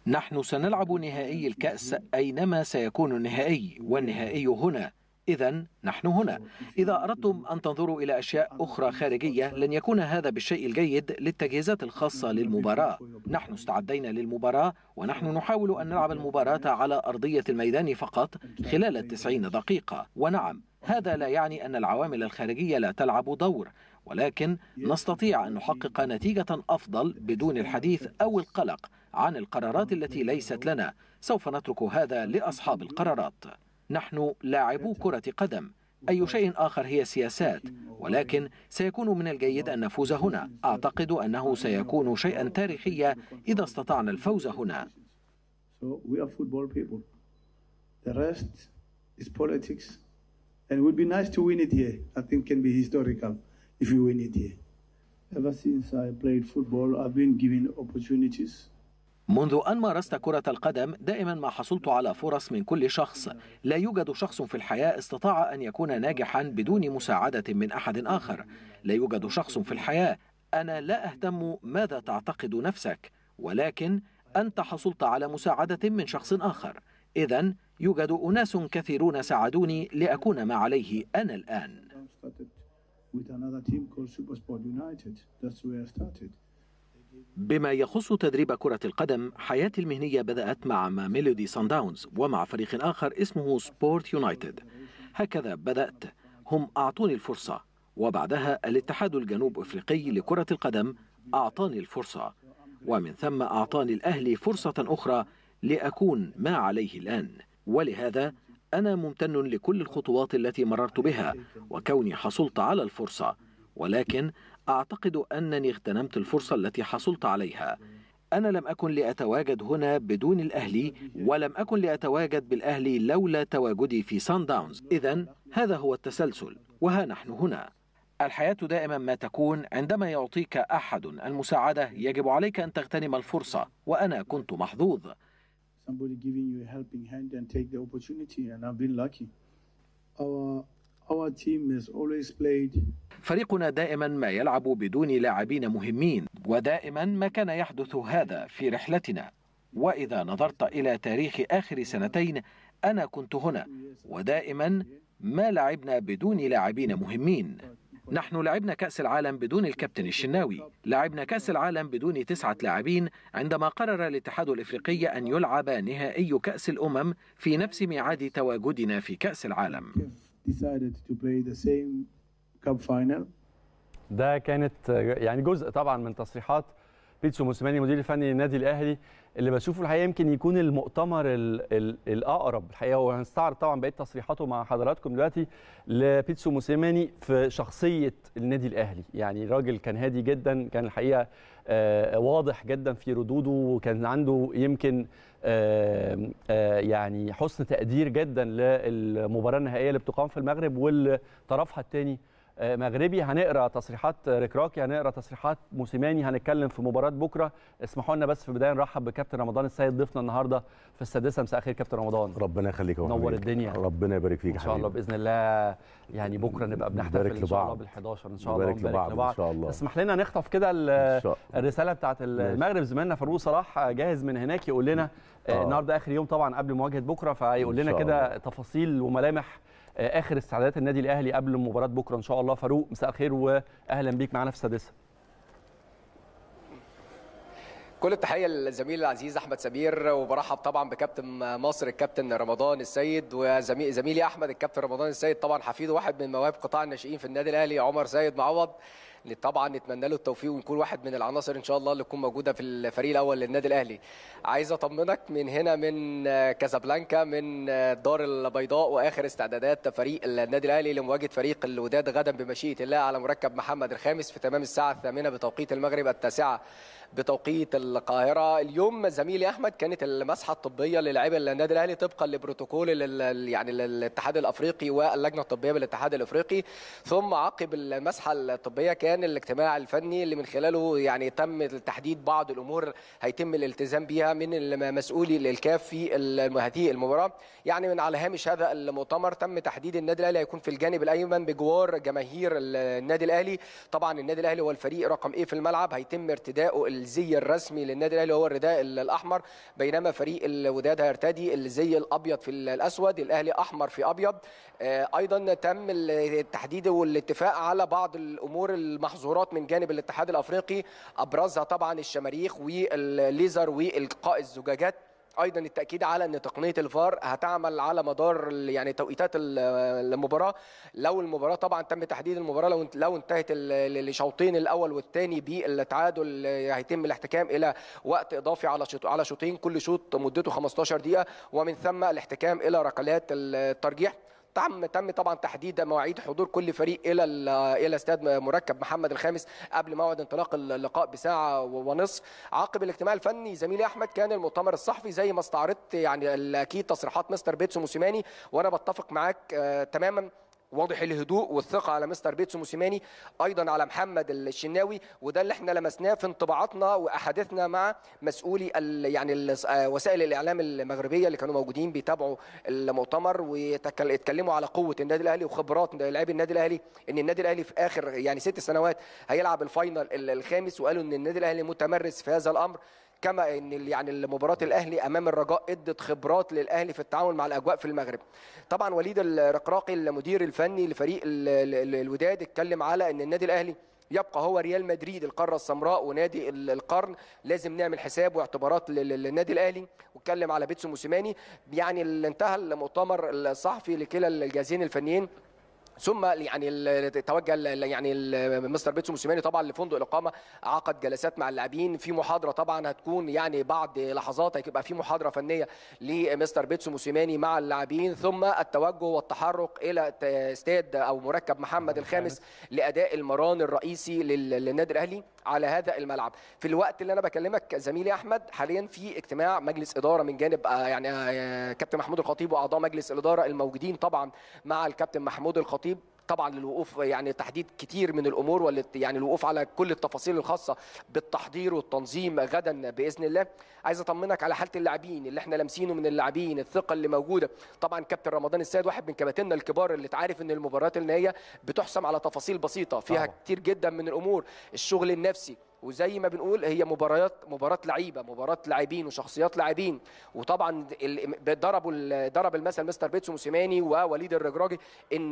نحن سنلعب نهائي الكأس أينما سيكون النهائي والنهائي هنا إذا نحن هنا إذا أردتم أن تنظروا إلى أشياء أخرى خارجية لن يكون هذا بالشيء الجيد للتجهيزات الخاصة للمباراة نحن استعدينا للمباراة ونحن نحاول أن نلعب المباراة على أرضية الميدان فقط خلال التسعين دقيقة ونعم هذا لا يعني أن العوامل الخارجية لا تلعب دور ولكن نستطيع أن نحقق نتيجة أفضل بدون الحديث أو القلق عن القرارات التي ليست لنا سوف نترك هذا لأصحاب القرارات نحن لاعبو كرة قدم أي شيء آخر هي سياسات ولكن سيكون من الجيد أن نفوز هنا أعتقد أنه سيكون شيئا تاريخيا إذا استطعنا الفوز هنا and it would be nice to win it here. I think can be historical. if you win it there. Ever since I played football, I've been given opportunities. منذ أن مارست كرة القدم دائما ما حصلت على فرص من كل شخص لا يوجد شخص في الحياة استطاع أن يكون ناجحا بدون مساعدة من أحد آخر لا يوجد شخص في الحياة أنا لا أهتم ماذا تعتقد نفسك ولكن أنت حصلت على مساعدة من شخص آخر إذا يوجد أناس كثيرون ساعدوني لأكون ما عليه أنا الآن with another team called Supersport United. That's where I started. بما يخص تدريب كرة القدم حياتي المهنية بدأت مع ميلودي سانداونز داونز ومع فريق آخر اسمه سبورت يونايتد هكذا بدأت هم أعطوني الفرصة وبعدها الاتحاد الجنوب أفريقي لكرة القدم أعطاني الفرصة ومن ثم أعطاني الأهلي فرصة أخرى لأكون ما عليه الآن ولهذا أنا ممتن لكل الخطوات التي مررت بها وكوني حصلت على الفرصة ولكن أعتقد أنني اغتنمت الفرصة التي حصلت عليها أنا لم أكن لأتواجد هنا بدون الأهلي ولم أكن لأتواجد بالأهلي لولا تواجدي في سان داونز إذا هذا هو التسلسل وها نحن هنا الحياة دائما ما تكون عندما يعطيك أحد المساعدة يجب عليك أن تغتنم الفرصة وأنا كنت محظوظ somebody giving you a helping hand and take the opportunity, and I've been lucky. Our Our team has always played. فريقنا دائما ما يلعب بدون لاعبين مهمين ودائما ما كان يحدث هذا في رحلتنا واذا نظرت الى تاريخ اخر سنتين انا كنت هنا ودائما ما لعبنا بدون لاعبين مهمين نحن لعبنا كأس العالم بدون الكابتن الشناوي لعبنا كأس العالم بدون تسعة لاعبين عندما قرر الاتحاد الإفريقي أن يلعب نهائي كأس الأمم في نفس ميعاد تواجدنا في كأس العالم ده كانت يعني جزء طبعا من تصريحات بيتسو موسيماني مدير الفني للنادي الأهلي اللي بشوفه الحقيقه يمكن يكون المؤتمر الـ الـ الاقرب الحقيقه وهنستعرض طبعا بقيه تصريحاته مع حضراتكم دلوقتي لبيتسو موسيماني في شخصيه النادي الاهلي يعني راجل كان هادي جدا كان الحقيقه آه واضح جدا في ردوده وكان عنده يمكن آه آه يعني حسن تقدير جدا للمباراه النهائيه اللي بتقام في المغرب واللي طرفها الثاني آه، مغربي هنقرا تصريحات ركراكي هنقرا تصريحات موسيماني هنتكلم في مباراه بكره اسمحوا لنا بس في البدايه نرحب بكابتن رمضان السيد ضيفنا النهارده في السادسه مساء الخير كابتن رمضان ربنا يخليك يا نور الدنيا ربنا يبارك فيك ان شاء الله باذن الله يعني بكره نبقى بنحتفل ان شاء الله بال11 ان شاء الله نبارك لبعض, لبعض ان شاء الله اسمح لنا نخطف كده الرساله بتاعه المغرب زميلنا فاروق صلاح جاهز من هناك يقول لنا آه، آه. النهارده اخر يوم طبعا قبل مواجهه بكره فيقول لنا كده تفاصيل وملامح آه، اخر استعدادات النادي الاهلي قبل مباراه بكره ان شاء الله فاروق مساء الخير واهلا بيك معانا في السادسه كل التحيه للزميل العزيز احمد سمير وبرحب طبعا بكابتن مصر الكابتن رمضان السيد وزميلي احمد الكابتن رمضان السيد طبعا حفيده واحد من مواهب قطاع الناشئين في النادي الاهلي عمر سيد معوض طبعا نتمنى له التوفيق ويكون واحد من العناصر ان شاء الله اللي تكون موجوده في الفريق الاول للنادي الاهلي عايز اطمنك من هنا من كازابلانكا من الدار البيضاء واخر استعدادات فريق النادي الاهلي لمواجهه فريق الوداد غدا بمشيئه الله على مركب محمد الخامس في تمام الساعه الثامنه بتوقيت المغرب التاسعه بتوقيت القاهره اليوم زميلي احمد كانت المسحه الطبيه للاعيبه النادي الاهلي طبقا لبروتوكول يعني الاتحاد الافريقي واللجنه الطبيه بالاتحاد الافريقي ثم عقب المسحه الطبيه كان كان الاجتماع الفني اللي من خلاله يعني تم تحديد بعض الامور هيتم الالتزام بها من المسؤولي الكاف في هذه المباراه يعني من على هامش هذا المؤتمر تم تحديد النادي الاهلي هيكون في الجانب الايمن بجوار جماهير النادي الاهلي طبعا النادي الاهلي هو الفريق رقم ايه في الملعب هيتم ارتداؤه الزي الرسمي للنادي الاهلي هو الرداء الاحمر بينما فريق الوداد هيرتدي الزي الابيض في الاسود الاهلي احمر في ابيض آه، ايضا تم التحديد والاتفاق على بعض الامور الم محظورات من جانب الاتحاد الافريقي ابرزها طبعا الشماريخ والليزر والقاء الزجاجات ايضا التاكيد على ان تقنيه الفار هتعمل على مدار يعني توقيتات المباراه لو المباراه طبعا تم تحديد المباراه لو لو انتهت الشوطين الاول والثاني بالتعادل هيتم الاحتكام الى وقت اضافي على على شوطين كل شوط مدته 15 دقيقه ومن ثم الاحتكام الى ركلات الترجيح تم تم طبعا تحديد مواعيد حضور كل فريق الى الى استاد مركب محمد الخامس قبل موعد انطلاق اللقاء بساعه ونصف عقب الاجتماع الفني زميلي احمد كان المؤتمر الصحفي زي ما استعرضت يعني اكيد تصريحات مستر بيتسو موسيماني وانا بتفق معاك آه، تماما واضح الهدوء والثقه على مستر بيتسو موسيماني ايضا على محمد الشناوي وده اللي احنا لمسناه في انطباعاتنا واحاديثنا مع مسؤولي يعني وسائل الاعلام المغربيه اللي كانوا موجودين بيتابعوا المؤتمر ويتكلموا على قوه النادي الاهلي وخبرات لاعبي النادي الاهلي ان النادي الاهلي في اخر يعني ست سنوات هيلعب الفاينل الخامس وقالوا ان النادي الاهلي متمرس في هذا الامر كما ان يعني مباراه الاهلي امام الرجاء ادت خبرات للاهلي في التعامل مع الاجواء في المغرب طبعا وليد الرقراقي المدير الفني لفريق الوداد اتكلم على ان النادي الاهلي يبقى هو ريال مدريد القاره السمراء ونادي القرن لازم نعمل حساب واعتبارات للنادي الاهلي واتكلم على بيتسو موسيماني يعني اللي انتهى المؤتمر الصحفي لكلا الجهازين الفنيين ثم يعني توجه يعني مستر بيتسو موسيماني طبعا لفندق الاقامه عقد جلسات مع اللاعبين في محاضره طبعا هتكون يعني بعد لحظات هيبقى في محاضره فنيه لمستر بيتسو موسيماني مع اللاعبين ثم التوجه والتحرك الى استاد او مركب محمد الخامس لاداء المران الرئيسي للنادي الاهلي على هذا الملعب في الوقت اللي انا بكلمك زميلي احمد حاليا في اجتماع مجلس اداره من جانب آه، يعني آه، كابتن محمود الخطيب واعضاء مجلس الاداره الموجودين طبعا مع الكابتن محمود الخطيب طبعا للوقوف يعني تحديد كتير من الامور ولا يعني الوقوف على كل التفاصيل الخاصه بالتحضير والتنظيم غدا باذن الله عايز اطمنك على حاله اللاعبين اللي احنا لامسينه من اللاعبين الثقه اللي موجوده طبعا كابتن رمضان السيد واحد من كباتننا الكبار اللي تعرف ان المباريات النهائيه بتحسم على تفاصيل بسيطه فيها طبعا. كتير جدا من الامور الشغل النفسي وزي ما بنقول هي مباريات مباراه لعيبه مباراه لاعبين وشخصيات لاعبين وطبعا ضربوا ضرب المثل مستر بيتسو موسيماني ووليد الرجراجي ان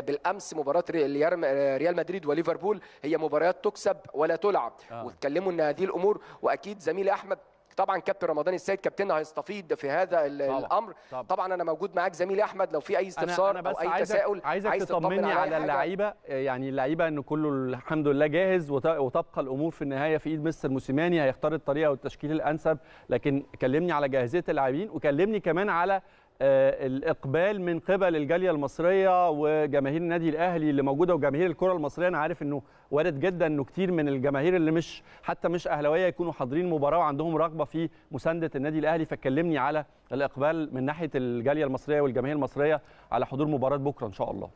بالامس مباراه ريال مدريد وليفربول هي مباريات تكسب ولا تلعب آه. واتكلموا ان هذه الامور واكيد زميلي احمد طبعا كابتن رمضان السيد كابتننا هيستفيض في هذا الامر طبعا, طبعا. طبعا انا موجود معاك زميلي احمد لو في اي استفسار أنا أنا او اي عايزك تساؤل عايزك عايز تطمني على اللعيبه يعني اللعيبه ان كله الحمد لله جاهز وتبقى الامور في النهايه في ايد مستر موسيماني هيختار الطريقه والتشكيل الانسب لكن كلمني على جاهزيه اللاعبين وكلمني كمان على آه، الاقبال من قبل الجاليه المصريه وجماهير النادي الاهلي اللي موجوده وجماهير الكره المصريه انا عارف انه وارد جدا انه كتير من الجماهير اللي مش حتى مش اهلاويه يكونوا حاضرين مباراه وعندهم رغبه في مسانده النادي الاهلي فكلمني على الاقبال من ناحيه الجاليه المصريه والجماهير المصريه على حضور مباراه بكره ان شاء الله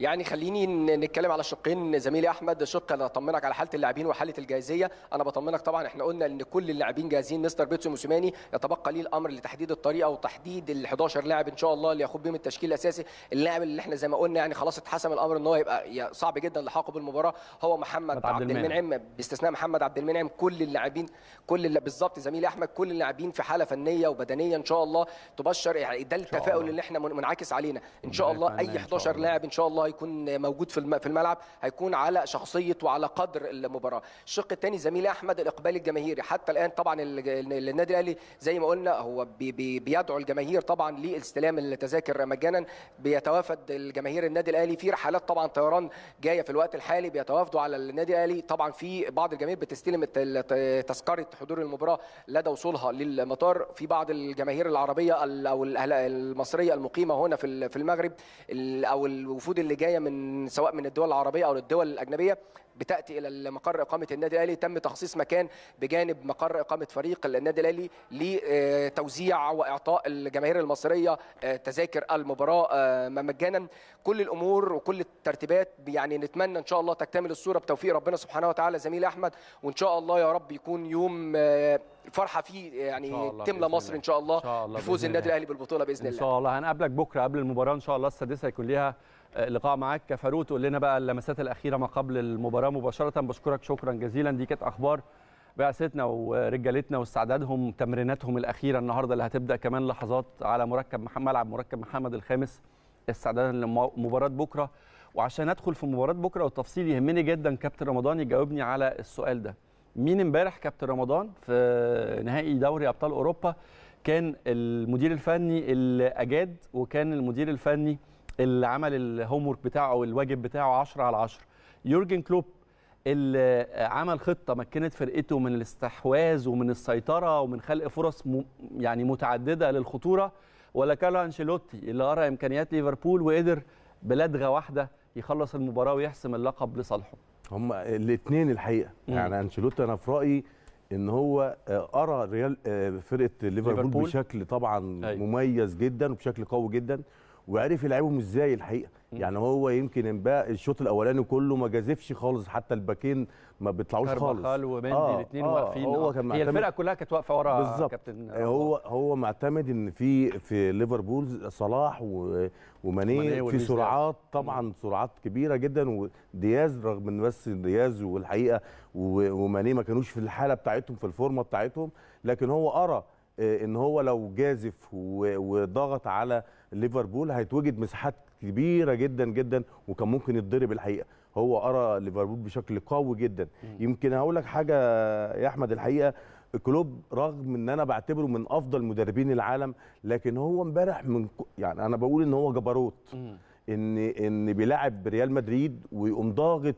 يعني خليني نتكلم على شقين زميلي احمد شق انا اطمنك على حاله اللاعبين وحاله الجاهزيه انا بطمنك طبعا احنا قلنا ان كل اللاعبين جاهزين مستر بيتسو موسيماني يتبقى ليه الامر لتحديد الطريقه وتحديد ال 11 لاعب ان شاء الله اللي ياخد بيهم التشكيل الاساسي اللاعب اللي احنا زي ما قلنا يعني خلاص اتحسم الامر ان هو يبقى صعب جدا لحاقه بالمباراه هو محمد عبد المنعم باستثناء محمد عبد المنعم كل اللاعبين كل بالظبط زميلي احمد كل اللاعبين في حاله فنيه وبدنيه ان شاء الله تبشر يعني ده التفاؤل اللي احنا منعكس علينا ان شاء الله اي 11 لاعب ان شاء الله يكون موجود في في الملعب هيكون على شخصيه وعلى قدر المباراه الشق الثاني زميلي احمد الاقبال الجماهيري حتى الان طبعا النادي الاهلي زي ما قلنا هو بي بي بيدعو الجماهير طبعا لاستلام التذاكر مجانا بيتوافد الجماهير النادي الاهلي في رحلات طبعا طيران جايه في الوقت الحالي بيتوافدوا على النادي الاهلي طبعا في بعض الجماهير بتستلم تذكره حضور المباراه لدى وصولها للمطار في بعض الجماهير العربيه او المصريه المقيمه هنا في المغرب او الوفود اللي اللي جايه من سواء من الدول العربيه او الدول الاجنبيه بتاتي الى مقر اقامه النادي الاهلي تم تخصيص مكان بجانب مقر اقامه فريق النادي الاهلي لتوزيع واعطاء الجماهير المصريه آه، تذاكر المباراه آه، مجانا كل الامور وكل الترتيبات يعني نتمنى ان شاء الله تكتمل الصوره بتوفيق ربنا سبحانه وتعالى زميلي احمد وان شاء الله يا رب يكون يوم آه، فرحه فيه يعني تملى مصر ان شاء الله, الله بفوز النادي الاهلي بالبطوله باذن الله ان شاء الله هنقابلك بكره قبل المباراه ان شاء الله السادسه يكون ليها لقاء معاك كفاروق تقول لنا بقى اللمسات الاخيره ما قبل المباراه مباشره بشكرك شكرا جزيلا دي كانت اخبار بعثتنا ورجالتنا واستعدادهم تمريناتهم الاخيره النهارده اللي هتبدا كمان لحظات على مركب محمد ملعب مركب محمد الخامس استعدادا لمباراه بكره وعشان ادخل في مباراه بكره والتفصيل يهمني جدا كابتن رمضان يجاوبني على السؤال ده مين امبارح كابتن رمضان في نهائي دوري ابطال اوروبا كان المدير الفني اللي اجاد وكان المدير الفني اللي عمل الهوم ورك بتاعه او الواجب بتاعه 10 على 10 يورجن كلوب اللي عمل خطه مكنت فرقته من الاستحواذ ومن السيطره ومن خلق فرص م... يعني متعدده للخطوره ولا كارلو انشيلوتي اللي قرا امكانيات ليفربول وقدر بلدغه واحده يخلص المباراه ويحسم اللقب لصالحه هم الاثنين الحقيقه مم. يعني انشيلوتي انا في رايي ان هو ارى ريال آه، فرقه ليفربول بشكل طبعا أي. أيوة. مميز جدا وبشكل قوي جدا وعرف يلعبهم ازاي الحقيقه يعني هو يمكن امبارح الشوط الاولاني كله ما جازفش خالص حتى الباكين ما بيطلعوش خالص كارفاخال ومندي آه الاثنين آه واقفين هو كان معتمد هي الفرقه كلها كانت واقفه ورا بالظبط كابتن آه، هو هو معتمد ان في في ليفربول صلاح وماني في سرعات طبعا سرعات كبيره جدا ودياز رغم ان بس دياز والحقيقه وماني ما كانوش في الحاله بتاعتهم في الفورمه بتاعتهم لكن هو ارى آه، ان هو لو جازف وضغط على ليفربول هيتوجد مساحات كبيره جدا جدا وكان ممكن يتضرب الحقيقه هو ارى ليفربول بشكل قوي جدا يمكن هقول لك حاجه يا احمد الحقيقه كلوب رغم ان انا بعتبره من افضل مدربين العالم لكن هو امبارح من يعني انا بقول ان هو جبروت ان ان بيلاعب ريال مدريد ويقوم ضاغط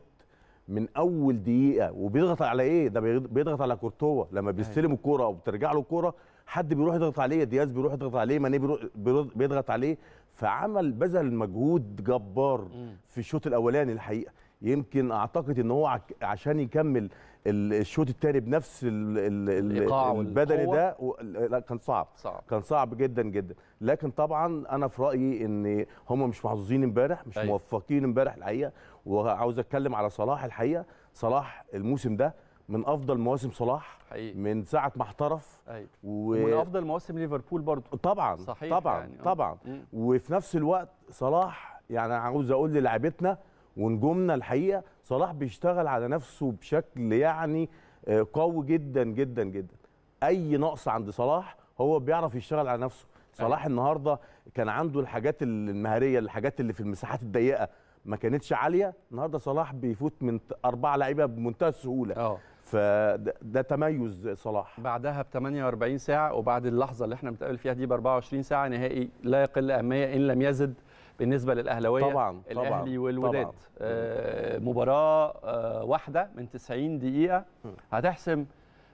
من اول دقيقه وبيضغط على ايه ده بيضغط على كورتوا لما أيوة. بيستلم الكوره او بترجع له الكوره حد بيروح يضغط عليه دياز بيروح يضغط عليه ماني بيروح بيضغط عليه فعمل بذل مجهود جبار في الشوط الاولاني الحقيقه يمكن اعتقد ان هو عشان يكمل الشوط الثاني بنفس الايقاع البدني ده لا كان صعب. صعب كان صعب جدا جدا لكن طبعا انا في رايي ان هم مش محظوظين امبارح مش أي. أيوة. موفقين امبارح الحقيقه وعاوز اتكلم على صلاح الحقيقه صلاح الموسم ده من افضل مواسم صلاح حقيقي. من ساعه ما احترف أيوة. و... ومن افضل مواسم ليفربول برضه طبعا صحيح طبعا يعني. آه. طبعا مم. وفي نفس الوقت صلاح يعني عاوز اقول للاعبتنا ونجومنا الحقيقه صلاح بيشتغل على نفسه بشكل يعني آه، قوي جدا جدا جدا اي نقص عند صلاح هو بيعرف يشتغل على نفسه صلاح أيوة. النهارده كان عنده الحاجات المهاريه الحاجات اللي في المساحات الضيقه ما كانتش عاليه النهارده صلاح بيفوت من اربعه لعيبه بمنتهى السهوله أوه. فده تميز صلاح بعدها ب 48 ساعه وبعد اللحظه اللي احنا بنتقابل فيها دي ب 24 ساعه نهائي لا يقل اهميه ان لم يزد بالنسبه للاهلاويه طبعا الاهلي والوداد طبعاً. آه مباراه آه واحده من 90 دقيقه هتحسم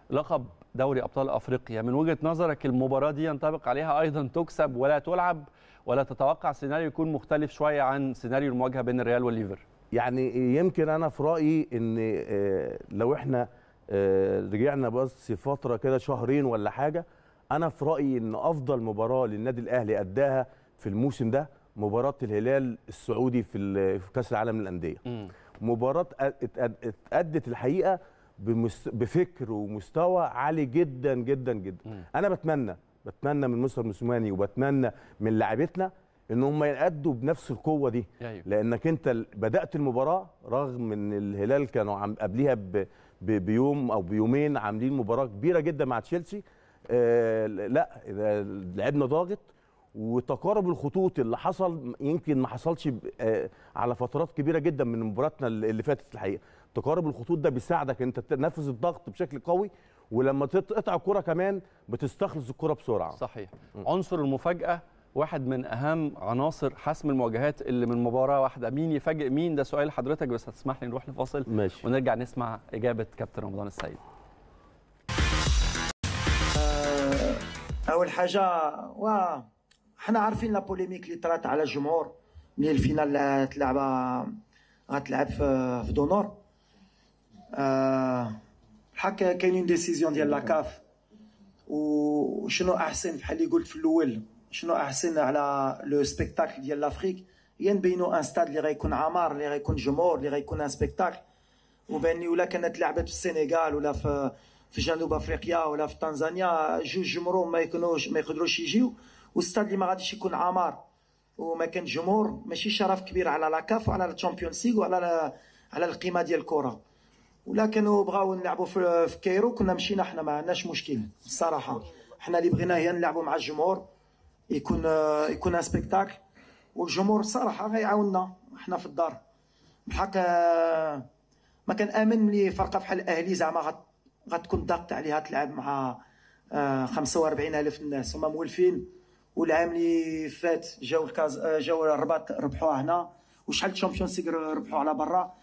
لقب دوري ابطال افريقيا من وجهه نظرك المباراه دي ينطبق عليها ايضا تكسب ولا تلعب ولا تتوقع سيناريو يكون مختلف شويه عن سيناريو المواجهه بين الريال والليفر يعني يمكن انا في رايي ان آه، لو احنا آه، رجعنا بس فتره كده شهرين ولا حاجه انا في رايي ان افضل مباراه للنادي الاهلي اداها في الموسم ده مباراه الهلال السعودي في كاس العالم للانديه مباراه اتادت الحقيقه بفكر ومستوى عالي جدا جدا جدا مم. انا بتمنى بتمنى من مستر موسيماني وبتمنى من لاعبتنا ان هم يأدوا بنفس القوه دي أيوه. لانك انت بدات المباراه رغم ان الهلال كانوا عم قبليها بيوم او بيومين عاملين مباراه كبيره جدا مع تشيلسي آه، لا لعبنا ضاغط وتقارب الخطوط اللي حصل يمكن ما حصلش آه، على فترات كبيره جدا من مباراتنا اللي فاتت الحقيقه تقارب الخطوط ده بيساعدك انت تنفذ الضغط بشكل قوي ولما تقطع الكره كمان بتستخلص الكره بسرعه صحيح عنصر المفاجاه واحد من اهم عناصر حسم المواجهات اللي من مباراه واحده مين يفاجئ مين ده سؤال حضرتك بس هتسمح لي نروح لفاصل ماشي. ونرجع نسمع اجابه كابتن رمضان السيد اول حاجه و حنا عارفين لا بوليميك اللي طرات على الجمهور ملي الفينال هتلعب غتلعب في دونور آه، الحق كاينين ديسيزيون ديال لاكاف وشنو احسن بحال اللي قلت في الاول شنو احسن على لو سبيكتاكل ديال لافريك هي نبينوا ان ستاد اللي غيكون عمار اللي غيكون جمهور اللي غيكون ان سبيكتاكل وباني ولا كانت لعبت في السنغال ولا في في جنوب افريقيا ولا في تنزانيا جوج جمهور ما يكونوش ما يقدروش يجيو والستاد اللي ما غاديش يكون عمار وما كان جمهور ماشي شرف كبير على لاكاف وعلى الشامبيونز ليغ وعلى على القيمه ديال الكره ولا كانوا بغاو نلعبوا في كايرو كنا مشينا حنا ما عندناش مشكل الصراحه حنا اللي بغينا هي نلعبوا مع الجمهور يكون يكون ان سبيكتاكل والجمهور الصراحه غيعاوننا حنا في الدار بحق ما كان امن ملي فرقه بحال الاهلي زعما غتكون ضاغط عليها تلعب مع 45 آه، الف الناس هما مولفين والعام اللي فات جاو الكاز آه، جاو الرباط ربحوها هنا وشحال تشامبيونز ليغ ربحوا على برا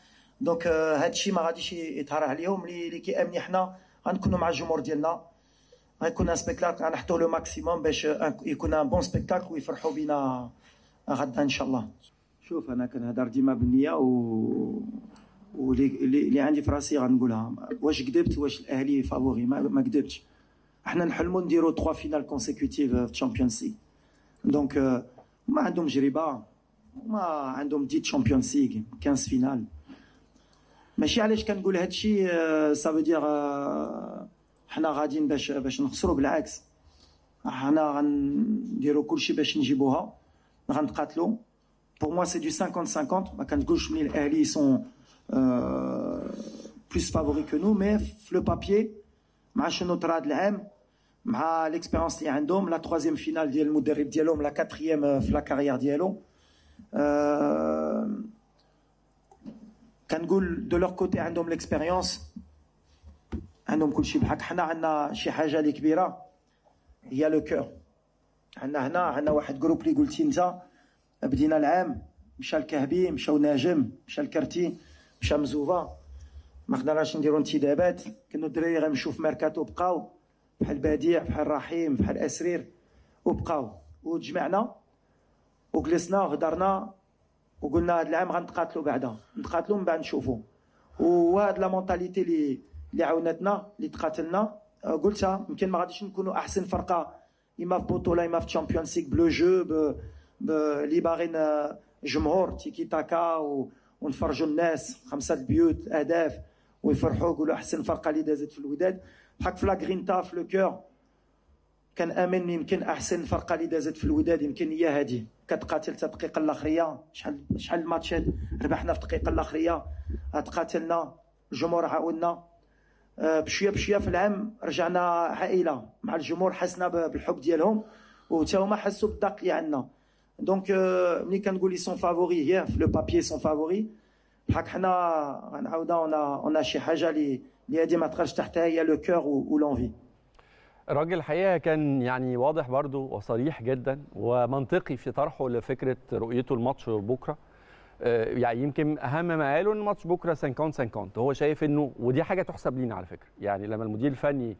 دونك آه، هادشي ما غاديش يتهرى عليهم اللي كيامني حنا غنكونوا مع الجمهور ديالنا غيكون ان سبيكتاكل غنحطوا لو ماكسيموم باش يكون ان بون سبيكتاكل ويفرحوا بينا غدا ان شاء الله شوف انا كنهضر ديما بالنيه و واللي اللي عندي في راسي غنقولها واش كذبت واش الاهلي فافوري ما, ما كذبتش حنا نحلموا نديروا 3 فينال كونسيكوتيف في تشامبيونز ليغ دونك ما عندهم تجربه ما عندهم دي تشامبيونز ليغ 15 فينال ماشي علاش كنقول هادشي سافو دير pour moi c'est du 50-50 ما sont plus favoris que nous mais le papier مع شنو طرا هذا العام مع ليكسبيرونس اللي عندهم لا finale فينال ديال المدرب ديالهم لا كاتريام في لا كارير de كنقول دو عندهم كل شيء حنا عندنا شي حاجه اللي كبيره هي لو كور عندنا هنا عندنا واحد جروب اللي قلتي انت بدينا العام مشى الكهبي مشاو ناجم مشى الكرتي مشى مزوفا ما قدرناش نديرو انتدابات كنا الدراري غنمشيو في ماركاتو بقاو بحال بديع بحال رحيم بحال اسرير وبقاو وتجمعنا وجلسنا وهضرنا وقلنا هاد العام غنتقاتلوا بعدا نتقاتلوا من بعد نشوفوا وهاد لا مونتاليتي اللي اللي عاونتنا اللي تقاتلنا آه، قلتها يمكن ما غاديش نكونوا احسن فرقه اما في بطوله اما في تشامبيونز ليغ بلو جو اللي باغين آه، جمهور تيكي تاكا ونفرجوا الناس خمسه البيوت اهداف ويفرحوا يقولوا احسن فرقه اللي دازت في الوداد بحق في لاغرينتا في لو كور امن يمكن احسن فرقه اللي دازت في الوداد يمكن هي هذه كتقاتل حتى الدقيقه الاخريه شحال شحال الماتشات ربحنا في الدقيقه الاخريه تقاتلنا الجمهور عاوننا آه، بشويه بشويه في العام رجعنا عائله مع الجمهور حسنا بالحب ديالهم وتا هما حسوا بالدقية عندنا دونك euh، ملي كنقول لي سون فافوري هي في لو بابي سون فافوري بحال حنا غنعاودها اون اون شي حاجه اللي لي هذه ما تخرجش تحتها هي لو كور لونفي الراجل الحقيقه كان يعني واضح برضه وصريح جدا ومنطقي في طرحه لفكره رؤيته الماتش بكره آه، يعني يمكن اهم ما قاله ان الماتش بكره سان سان كونت هو شايف انه ودي حاجه تحسب لينا على فكره يعني لما المدير الفني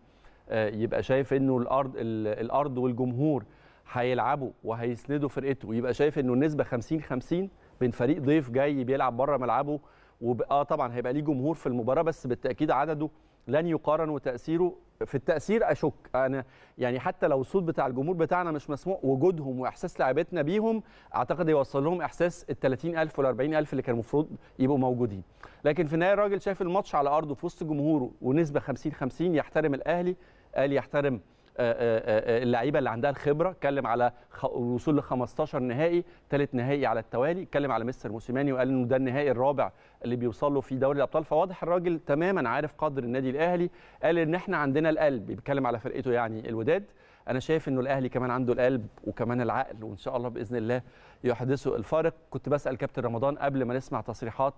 آه، يبقى شايف انه الارض الارض والجمهور هيلعبوا وهيسندوا فرقته ويبقى شايف انه النسبه 50 50 بين فريق ضيف جاي بيلعب بره ملعبه وب... اه طبعا هيبقى ليه جمهور في المباراه بس بالتاكيد عدده لن يقارن وتاثيره في التاثير اشك انا يعني حتى لو الصوت بتاع الجمهور بتاعنا مش مسموع وجودهم واحساس لعبتنا بيهم اعتقد يوصل لهم احساس ال 30000 وال 40000 اللي كان المفروض يبقوا موجودين لكن في النهايه الراجل شايف الماتش على ارضه في وسط جمهوره ونسبه 50 50 يحترم الاهلي الاهلي يحترم آه، آه، آه، اللعيبه اللي عندها الخبره اتكلم على الوصول ل 15 نهائي ثالث نهائي على التوالي اتكلم على مستر موسيماني وقال انه ده النهائي الرابع اللي بيوصل له في دوري الابطال فواضح الراجل تماما عارف قدر النادي الاهلي قال ان احنا عندنا القلب بيتكلم على فرقته يعني الوداد انا شايف انه الاهلي كمان عنده القلب وكمان العقل وان شاء الله باذن الله يحدثوا الفارق كنت بسال كابتن رمضان قبل ما نسمع تصريحات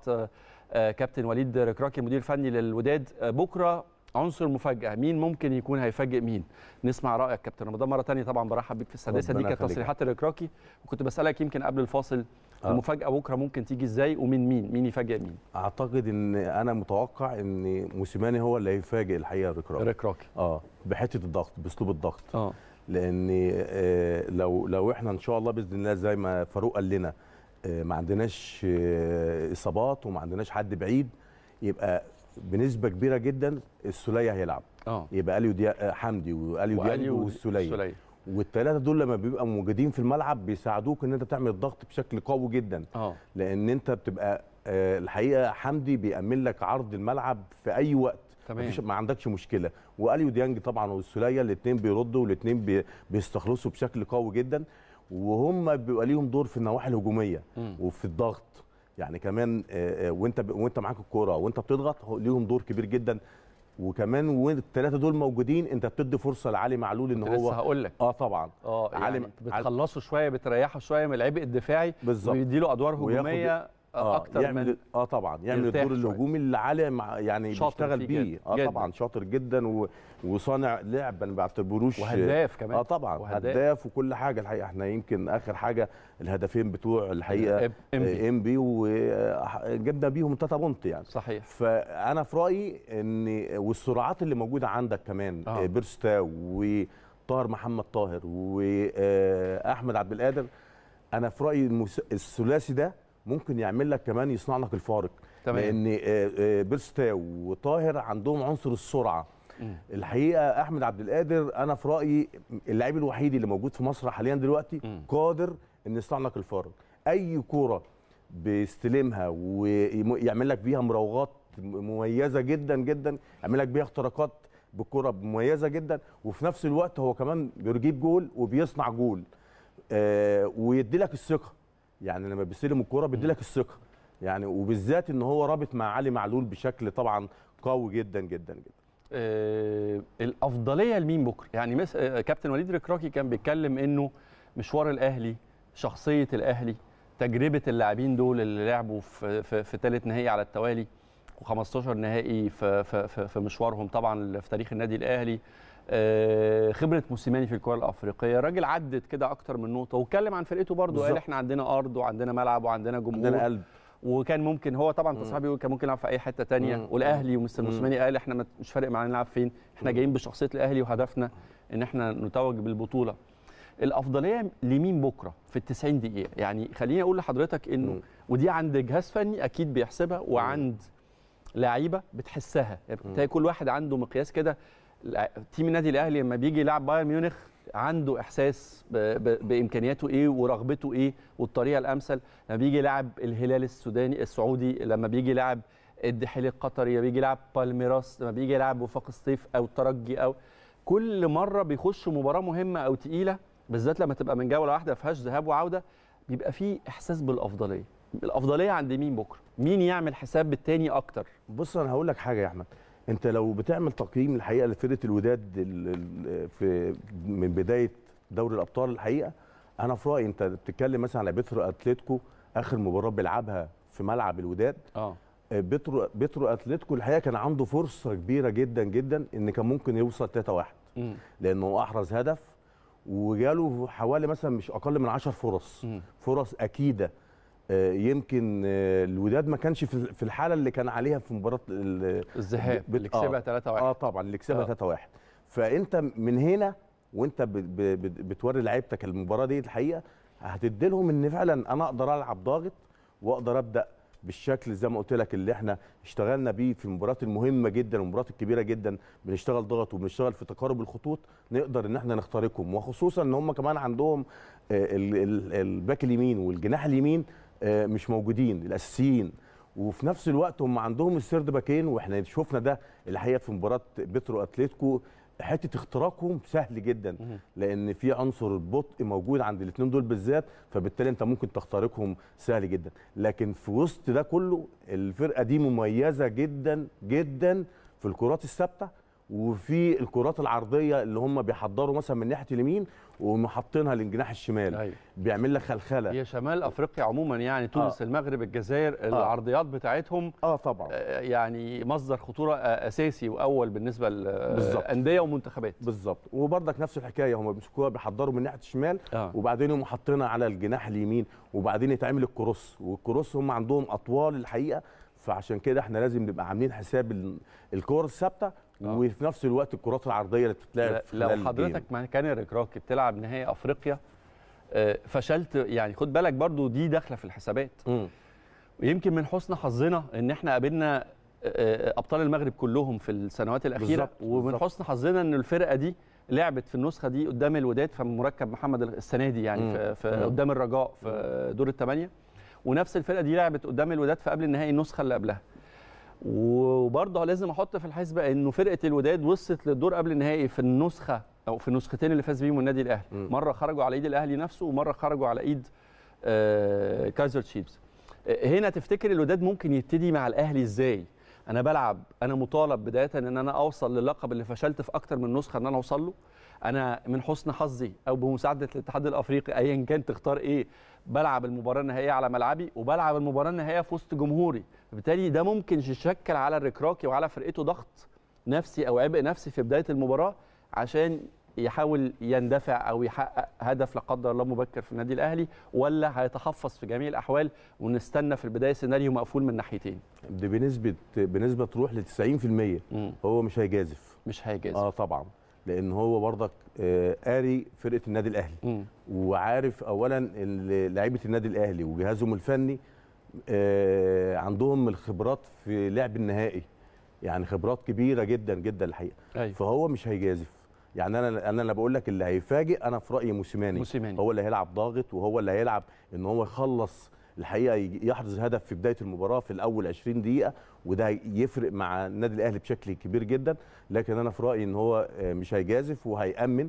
كابتن وليد ركراكي المدير الفني للوداد بكره عنصر مفاجاه مين ممكن يكون هيفاجئ مين نسمع رايك كابتن رمضان مره ثانيه طبعا برحب بيك في السادسه دي كانت تصريحات الاكراكي وكنت بسالك يمكن قبل الفاصل آه. المفاجاه بكره ممكن تيجي ازاي ومن مين مين يفاجئ مين اعتقد ان انا متوقع ان موسيماني هو اللي هيفاجئ الحقيقه ركراكي ركراكي اه بحته الضغط باسلوب الضغط اه لان آه لو لو احنا ان شاء الله باذن الله زي ما فاروق قال لنا آه ما عندناش آه، اصابات وما عندناش حد بعيد يبقى بنسبه كبيره جدا السوليه هيلعب اه يبقى اليو دي... آه، حمدي واليو ديانج والسوليه والثلاثه دول لما بيبقى موجودين في الملعب بيساعدوك ان انت تعمل ضغط بشكل قوي جدا أوه. لان انت بتبقى آه، الحقيقه حمدي بيأمن لك عرض الملعب في اي وقت تمام. مفيش ما عندكش مشكله واليو ديانج طبعا والسوليه الاثنين بيردوا والاثنين بي... بيستخلصوا بشكل قوي جدا وهم بيبقى ليهم دور في النواحي الهجوميه م. وفي الضغط يعني كمان آه، آه، وانت وانت معاك الكوره وانت بتضغط ليهم دور كبير جدا وكمان والثلاثه دول موجودين انت بتدي فرصه لعلي معلول ان هو هقول لك اه طبعا اه يعني علي بتخلصه شويه بتريحه شويه من العبء الدفاعي بالظبط له ادوار هجوميه آه اكتر يعمل من اه طبعا يعمل الدور الهجومي اللي علي مع يعني بيشتغل بيه اه جداً. طبعا شاطر جدا و... وصانع لعب ما بعتبروش وهداف كمان اه طبعا وهداف. هداف وكل حاجه الحقيقه احنا يمكن اخر حاجه الهدفين بتوع الحقيقه ام آه، بي, وجبنا آه، بيهم تاتا بونت يعني صحيح فانا في رايي ان والسرعات اللي موجوده عندك كمان آه. آه. بيرستا وطاهر محمد طاهر واحمد عبد القادر انا في رايي الثلاثي ده ممكن يعمل لك كمان يصنع لك الفارق تمام. لان آه، آه، بيرستاو وطاهر عندهم عنصر السرعه الحقيقه احمد عبد القادر انا في رايي اللاعب الوحيد اللي موجود في مصر حاليا دلوقتي قادر ان يصنع لك الفارق اي كوره بيستلمها ويعمل لك بيها مراوغات مميزه جدا جدا يعمل لك بيها اختراقات بكره مميزه جدا وفي نفس الوقت هو كمان بيجيب جول وبيصنع جول آه ويدي لك الثقه يعني لما بيستلم الكوره بيديلك الثقه يعني وبالذات ان هو رابط مع علي معلول بشكل طبعا قوي جدا جدا جدا آه الافضليه لمين بكره يعني مس... آه كابتن وليد ركراكي كان بيتكلم انه مشوار الاهلي شخصيه الاهلي تجربه اللاعبين دول اللي لعبوا في في, في ثالث نهائي على التوالي و15 نهائي في, في, في مشوارهم طبعا في تاريخ النادي الاهلي آه، خبره موسيماني في الكره الافريقيه راجل عدت كده اكتر من نقطه واتكلم عن فرقته برضه قال احنا عندنا ارض وعندنا ملعب وعندنا جمهور عندنا قلب وكان ممكن هو طبعا تصريح بيقول كان ممكن يلعب في اي حته مم. والاهلي ومستر موسيماني قال احنا مش فارق معانا نلعب فين احنا جايين بشخصيه الاهلي وهدفنا ان احنا نتوج بالبطوله الافضليه لمين بكره في ال 90 دقيقه يعني خليني اقول لحضرتك انه ودي عند جهاز فني اكيد بيحسبها وعند لعيبه بتحسها يعني كل واحد عنده مقياس كده تيم النادي الاهلي لما بيجي يلعب بايرن ميونخ عنده احساس بامكانياته ايه ورغبته ايه والطريقه الامثل لما بيجي يلعب الهلال السوداني السعودي لما بيجي يلعب الدحيل القطري لما بيجي يلعب بالميراس لما بيجي يلعب وفاق الصيف او الترجي او كل مره بيخش مباراه مهمه او تقيله بالذات لما تبقى من جوله واحده فيهاش ذهاب وعوده بيبقى فيه احساس بالافضليه الافضليه عند مين بكره مين يعمل حساب بالتاني اكتر بص انا هقول لك حاجه يا احمد انت لو بتعمل تقييم الحقيقه لفرقه الوداد في من بدايه دوري الابطال الحقيقه انا في رايي انت بتتكلم مثلا على بترو اتلتيكو اخر مباراه بيلعبها في ملعب الوداد اه, آه، بترو بترو اتلتيكو الحقيقه كان عنده فرصه كبيره جدا جدا ان كان ممكن يوصل 3 1 لانه احرز هدف وجاله حوالي مثلا مش اقل من 10 فرص م. فرص اكيده آه، يمكن آه، الوداد ما كانش في الحاله اللي كان عليها في مباراه الذهاب اللي كسبها 3 آه، 1 اه طبعا اللي كسبها 3 1 فانت من هنا وانت بتوري لعيبتك المباراه دي الحقيقه هتدي لهم ان فعلا انا اقدر العب ضاغط واقدر ابدا بالشكل زي ما قلت لك اللي احنا اشتغلنا بيه في المباريات المهمه جدا والمباريات الكبيره جدا بنشتغل ضغط وبنشتغل في تقارب الخطوط نقدر ان احنا نخترقهم وخصوصا ان هم كمان عندهم الباك اليمين والجناح اليمين آه، مش موجودين الاساسيين وفي نفس الوقت هم عندهم السيرد باكين واحنا شفنا ده الحقيقه في مباراه بترو اتلتيكو حته اختراقهم سهل جدا لان في عنصر البطء موجود عند الاثنين دول بالذات فبالتالي انت ممكن تخترقهم سهل جدا لكن في وسط ده كله الفرقه دي مميزه جدا جدا في الكرات الثابته وفي الكرات العرضيه اللي هم بيحضروا مثلا من ناحيه اليمين ومحطينها للجناح الشمال أيوة. بيعمل لك خلخله هي شمال افريقيا عموما يعني تونس آه. المغرب الجزائر آه. العرضيات بتاعتهم اه طبعا آه، يعني مصدر خطوره آه، اساسي واول بالنسبه للانديه ومنتخبات بالظبط وبرضك نفس الحكايه هم بيمسكوها بيحضروا من ناحيه الشمال آه. وبعدين يقوموا حاطينها على الجناح اليمين وبعدين يتعمل الكروس والكروس هم عندهم اطوال الحقيقه فعشان كده احنا لازم نبقى عاملين حساب الكور الثابته أوه. وفي نفس الوقت الكرات العرضيه اللي بتتلعب لو حضرتك مكان ركراكي بتلعب نهائي افريقيا آه، فشلت يعني خد بالك برضو دي داخله في الحسابات م. ويمكن من حسن حظنا ان احنا قابلنا آه، آه، ابطال المغرب كلهم في السنوات الاخيره بالزبط. ومن حسن حظنا ان الفرقه دي لعبت في النسخه دي قدام الوداد فمركب محمد السنه دي يعني م. في, م. قدام الرجاء في دور الثمانيه ونفس الفرقه دي لعبت قدام الوداد في قبل النهائي النسخه اللي قبلها وبرضه لازم احط في الحسبه انه فرقه الوداد وصلت للدور قبل النهائي في النسخه او في النسختين اللي فاز بيهم النادي الاهلي مره خرجوا على ايد الاهلي نفسه ومره خرجوا على ايد كايزر آه، تشيبس آه، هنا تفتكر الوداد ممكن يبتدي مع الاهلي ازاي انا بلعب انا مطالب بدايه ان انا اوصل للقب اللي فشلت في اكتر من نسخه ان انا اوصل له انا من حسن حظي او بمساعده الاتحاد الافريقي ايا كان تختار ايه بلعب المباراه النهائيه على ملعبي وبلعب المباراه النهائيه في وسط جمهوري فبالتالي ده ممكن يشكل على الركراكي وعلى فرقته ضغط نفسي او عبء نفسي في بدايه المباراه عشان يحاول يندفع او يحقق هدف لا قدر الله مبكر في النادي الاهلي ولا هيتحفظ في جميع الاحوال ونستنى في البدايه سيناريو مقفول من ناحيتين بنسبه بنسبه تروح ل 90% هو مش هيجازف مش هيجازف اه طبعا لان هو برضك آه، قاري فرقه النادي الاهلي م. وعارف اولا لعيبه النادي الاهلي وجهازهم الفني آه، عندهم الخبرات في لعب النهائي يعني خبرات كبيره جدا جدا الحقيقه أيوة. فهو مش هيجازف يعني انا انا اللي بقول لك اللي هيفاجئ انا في رايي موسيماني. موسيماني هو اللي هيلعب ضاغط وهو اللي هيلعب ان هو يخلص الحقيقه يحرز هدف في بدايه المباراه في الاول 20 دقيقه وده يفرق مع النادي الاهلي بشكل كبير جدا لكن انا في رايي ان هو آه، مش هيجازف وهيامن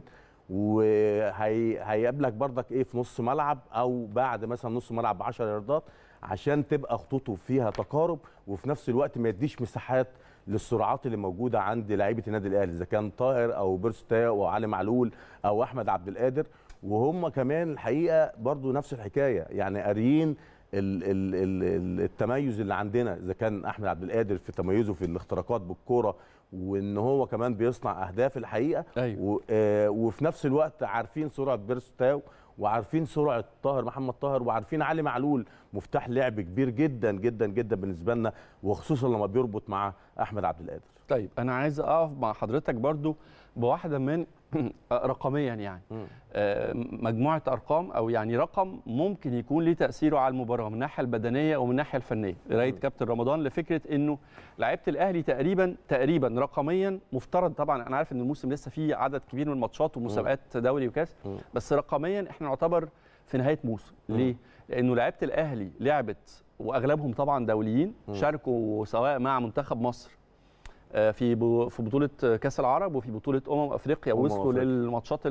وهيقابلك بردك ايه في نص ملعب او بعد مثلا نص ملعب ب 10 ياردات عشان تبقى خطوطه فيها تقارب وفي نفس الوقت ما يديش مساحات للسرعات اللي موجوده عند لعيبه النادي الاهلي اذا كان طاهر او بيرستا او علي معلول او احمد عبد القادر وهم كمان الحقيقه برضو نفس الحكايه يعني قاريين التميز اللي عندنا اذا كان احمد عبد القادر في تميزه في الاختراقات بالكوره وان هو كمان بيصنع اهداف الحقيقه أيوة. آه، وفي نفس الوقت عارفين سرعه بيرستاو وعارفين سرعه طاهر محمد طاهر وعارفين علي معلول مفتاح لعب كبير جدا جدا جدا بالنسبه لنا وخصوصا لما بيربط مع احمد عبد القادر طيب انا عايز اقف مع حضرتك برضو بواحده من رقميا يعني آه، مجموعه ارقام او يعني رقم ممكن يكون ليه تاثيره على المباراه من الناحيه البدنيه ومن الناحيه الفنيه قرايه كابتن رمضان لفكره انه لعيبه الاهلي تقريبا تقريبا رقميا مفترض طبعا انا عارف ان الموسم لسه فيه عدد كبير من الماتشات ومسابقات دوري وكاس بس رقميا احنا نعتبر في نهايه موسم ليه لانه لعيبه الاهلي لعبت واغلبهم طبعا دوليين شاركوا سواء مع منتخب مصر آه، في في بطوله كاس العرب وفي بطوله امم افريقيا أمم وصلوا للماتشات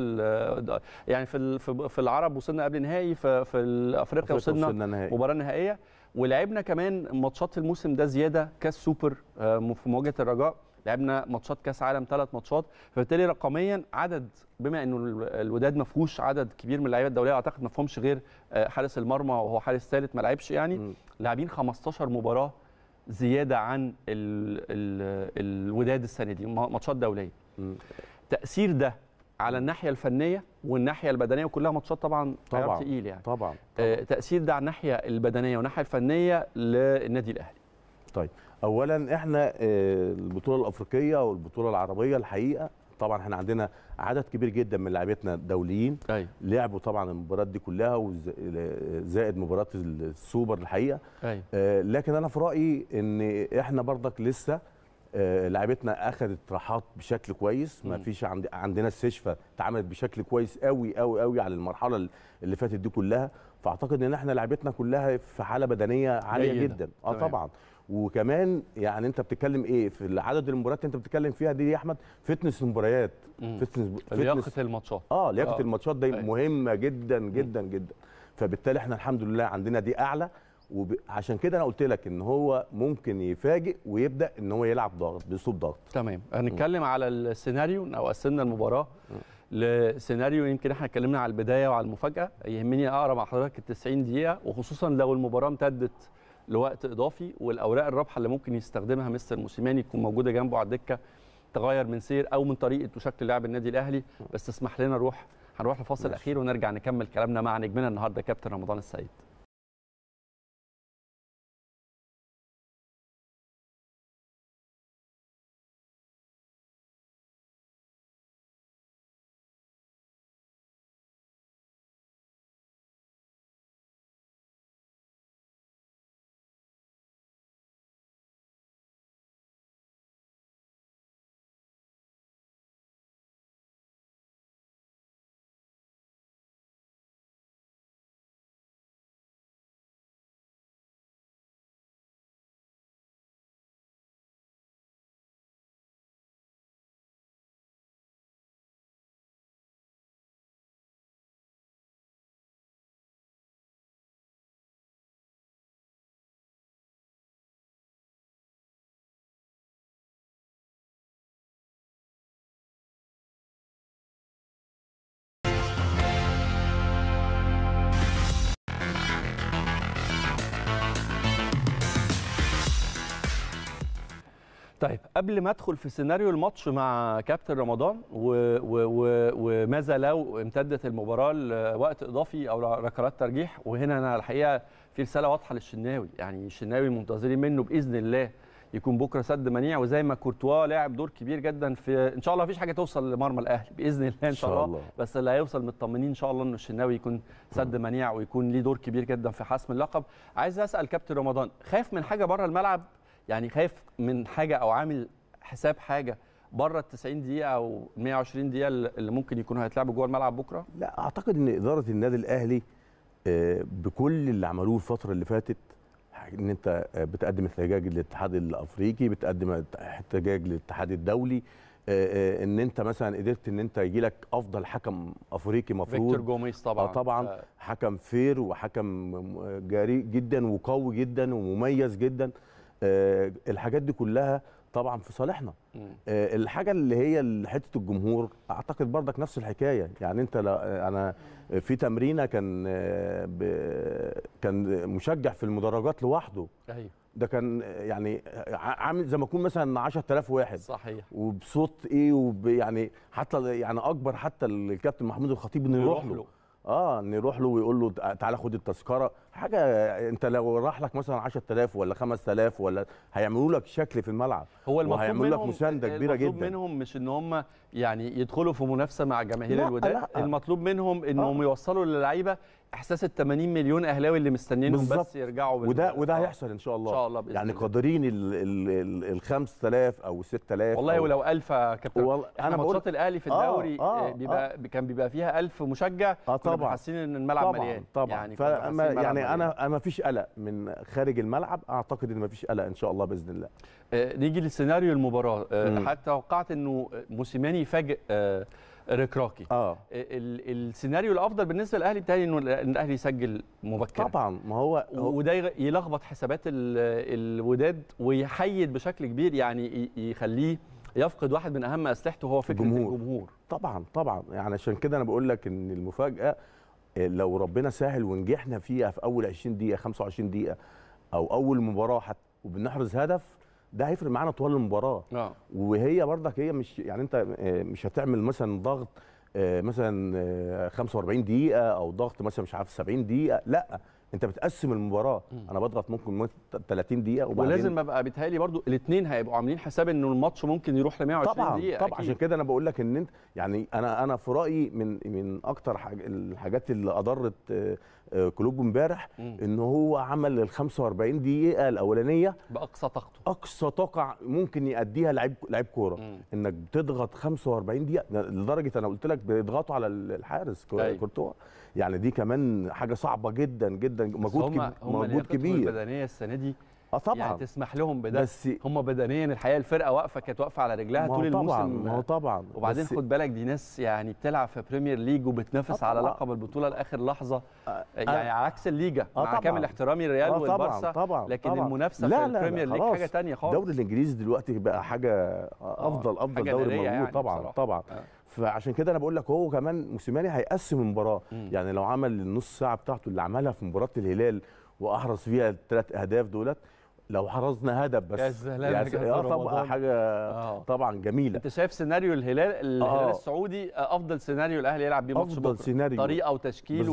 يعني في في العرب وصلنا قبل نهائي في افريقيا وصلنا مباراه نهائيه ولعبنا كمان ماتشات الموسم ده زياده كاس سوبر آه، في مواجهه الرجاء لعبنا ماتشات كاس عالم ثلاث ماتشات فبالتالي رقميا عدد بما انه الوداد ما فيهوش عدد كبير من اللعيبه الدوليه اعتقد ما فيهمش غير آه، حارس المرمى وهو حارس ثالث ما لعبش يعني لاعبين 15 مباراه زياده عن الـ الـ الوداد السنه دي ماتشات دوليه تاثير ده على الناحيه الفنيه والناحيه البدنيه وكلها ماتشات طبعا طبعا تقيل يعني طبعا, آه، طبعا. آه تاثير ده على الناحيه البدنيه والناحيه الفنيه للنادي الاهلي طيب اولا احنا آه، البطوله الافريقيه والبطوله العربيه الحقيقه طبعا احنا عندنا عدد كبير جدا من لاعبتنا دوليين أي. أيوه. لعبوا طبعا المباريات دي كلها وزائد مباراه السوبر الحقيقه أي. أيوه. آه، لكن انا في رايي ان احنا برضك لسه آه لعبتنا اخذت راحات بشكل كويس ما فيش عندنا استشفاء اتعملت بشكل كويس قوي قوي قوي على المرحله اللي فاتت دي كلها فاعتقد ان احنا لعبتنا كلها في حاله بدنيه عاليه جدا اه طبعا وكمان يعني انت بتتكلم ايه في عدد المباريات انت بتتكلم فيها دي يا احمد فتنس المباريات فتنس لياقه الماتشات اه لياقه اه. الماتشات دي أيه. مهمه جدا جدا مم. جدا فبالتالي احنا الحمد لله عندنا دي اعلى وعشان كده انا قلت لك ان هو ممكن يفاجئ ويبدا ان هو يلعب ضغط باسلوب ضغط تمام هنتكلم على السيناريو او قسمنا المباراه لسيناريو يمكن احنا اتكلمنا على البدايه وعلى المفاجاه يهمني اقرا مع حضرتك ال 90 دقيقه وخصوصا لو المباراه امتدت لوقت اضافي والاوراق الرابحه اللي ممكن يستخدمها مستر موسيماني تكون موجوده جنبه على الدكه تغير من سير او من طريقه وشكل لعب النادي الاهلي بس تسمح لنا نروح هنروح لفاصل اخير ونرجع نكمل كلامنا مع نجمنا النهارده كابتن رمضان السيد طيب قبل ما ادخل في سيناريو الماتش مع كابتن رمضان وماذا لو امتدت المباراه لوقت اضافي او ركلات ترجيح وهنا انا الحقيقه في رساله واضحه للشناوي يعني الشناوي منتظرين منه باذن الله يكون بكره سد منيع وزي ما كورتوا لاعب دور كبير جدا في ان شاء الله مفيش حاجه توصل لمرمى الاهلي باذن الله ان شاء, الله. الله بس اللي هيوصل مطمنين ان شاء الله انه الشناوي يكون سد منيع ويكون ليه دور كبير جدا في حسم اللقب عايز اسال كابتن رمضان خايف من حاجه بره الملعب يعني خايف من حاجه او عامل حساب حاجه بره ال 90 دقيقه او 120 دقيقه اللي ممكن يكونوا هيتلعبوا جوه الملعب بكره؟ لا اعتقد ان اداره النادي الاهلي آه، بكل اللي عملوه الفتره اللي فاتت ان انت آه، بتقدم احتجاج للاتحاد الافريقي بتقدم احتجاج للاتحاد الدولي آه، ان انت مثلا قدرت ان انت يجي لك افضل حكم افريقي مفروض فيكتور جوميز طبعا آه طبعا حكم فير وحكم جريء جدا وقوي جدا ومميز جدا آه، الحاجات دي كلها طبعا في صالحنا آه، الحاجه اللي هي حته الجمهور اعتقد برضك نفس الحكايه يعني انت آه، انا في تمرينه كان كان مشجع في المدرجات لوحده ايوه ده كان يعني عامل زي ما اكون مثلا 10000 واحد صحيح وبصوت ايه ويعني حتى يعني اكبر حتى الكابتن محمود الخطيب انه يروح له. له اه انه يروح له ويقول له تعالى خد التذكره حاجه انت لو راح لك مثلا 10000 ولا 5000 ولا هيعملوا لك شكل في الملعب هو هيعملوا لك مسانده آه، كبيره جدا المطلوب منهم مش ان هم يعني يدخلوا في منافسه مع جماهير الوداد لا. المطلوب منهم انهم آه. يوصلوا للعيبه احساس ال 80 مليون اهلاوي اللي مستنيينهم بس يرجعوا بال... وده وده آه. هيحصل ان شاء الله ان شاء الله بإذن يعني قادرين ال 5000 او 6000 والله أو... ولو 1000 يا كابتن وال... انا ماتشات الاهلي في الدوري آه،, آه. آه. بيبقى آه. كان بيبقى فيها 1000 مشجع آه طبعا حاسين ان الملعب طبعًا. مليان طبعا يعني فما يعني يعني انا ما فيش قلق من خارج الملعب اعتقد ان ما فيش قلق ان شاء الله باذن الله آه نيجي لسيناريو المباراه آه حتى توقعت انه موسيماني يفاجئ آه ريك اه, آه، السيناريو الافضل بالنسبه للاهلي بتاعي انه الاهلي يسجل مبكرا طبعا ما هو وده يلخبط حسابات الوداد ويحيد بشكل كبير يعني يخليه يفقد واحد من اهم اسلحته هو فكره الجمهور, الجمهور. طبعا طبعا يعني عشان كده انا بقول لك ان المفاجاه لو ربنا سهل ونجحنا فيها في اول 20 دقيقه 25 دقيقه او اول مباراه حتى وبنحرز هدف ده هيفرق معانا طوال المباراه آه. وهي برضك هي مش يعني انت آه، مش هتعمل مثلا ضغط آه، مثلا 45 آه، دقيقه او ضغط مثلا مش عارف 70 دقيقه لا انت بتقسم المباراه انا بضغط ممكن 30 دقيقه وبعدين ولازم ابقى بيتهيألي برضو الاثنين هيبقوا عاملين حساب ان الماتش ممكن يروح ل 120 طبعا دقيقه طبعا عشان كده انا بقول لك ان انت يعني انا انا في رايي من من اكتر حاج الحاجات اللي اضرت آه، آه، كلوب امبارح ان هو عمل ال 45 دقيقه الاولانيه باقصى طاقته اقصى طاقه ممكن ياديها لعيب لعيب كوره انك بتضغط 45 دقيقه لدرجه انا قلت لك بيضغطوا على الحارس طيب. كورتوا يعني دي كمان حاجه صعبه جدا جدا مجهود كبير مجهود كبير البدنيه السنه دي اه طبعا يعني تسمح لهم بده بس هم بدنيا الحقيقه الفرقه واقفه كانت واقفه على رجلها طول الموسم طبعا ما هو طبعا وبعدين خد بالك دي ناس يعني بتلعب في بريمير ليج وبتنافس آه على لقب البطوله لاخر لحظه آه، يعني آه عكس الليجا آه مع كامل احترامي الريال آه والبارسا طبعا لكن طبعا المنافسه لا في البريمير ليج حاجه ثانيه خالص الدوري الانجليزي دلوقتي بقى حاجه افضل آه، افضل حاجة دوري موجود يعني طبعا بصراحة. طبعا آه. فعشان كده انا بقول لك هو كمان موسيماني هيقسم المباراه يعني لو عمل النص ساعه بتاعته اللي عملها في مباراه الهلال واحرز فيها الثلاث اهداف دولت لو حرزنا هدف بس يا سلام يعني اه طبعا حاجه أوه. طبعا جميله انت شايف سيناريو الهلال الهلال أوه. السعودي آه، افضل سيناريو الاهلي يلعب بيه ماتش افضل سيناريو طريقه وتشكيل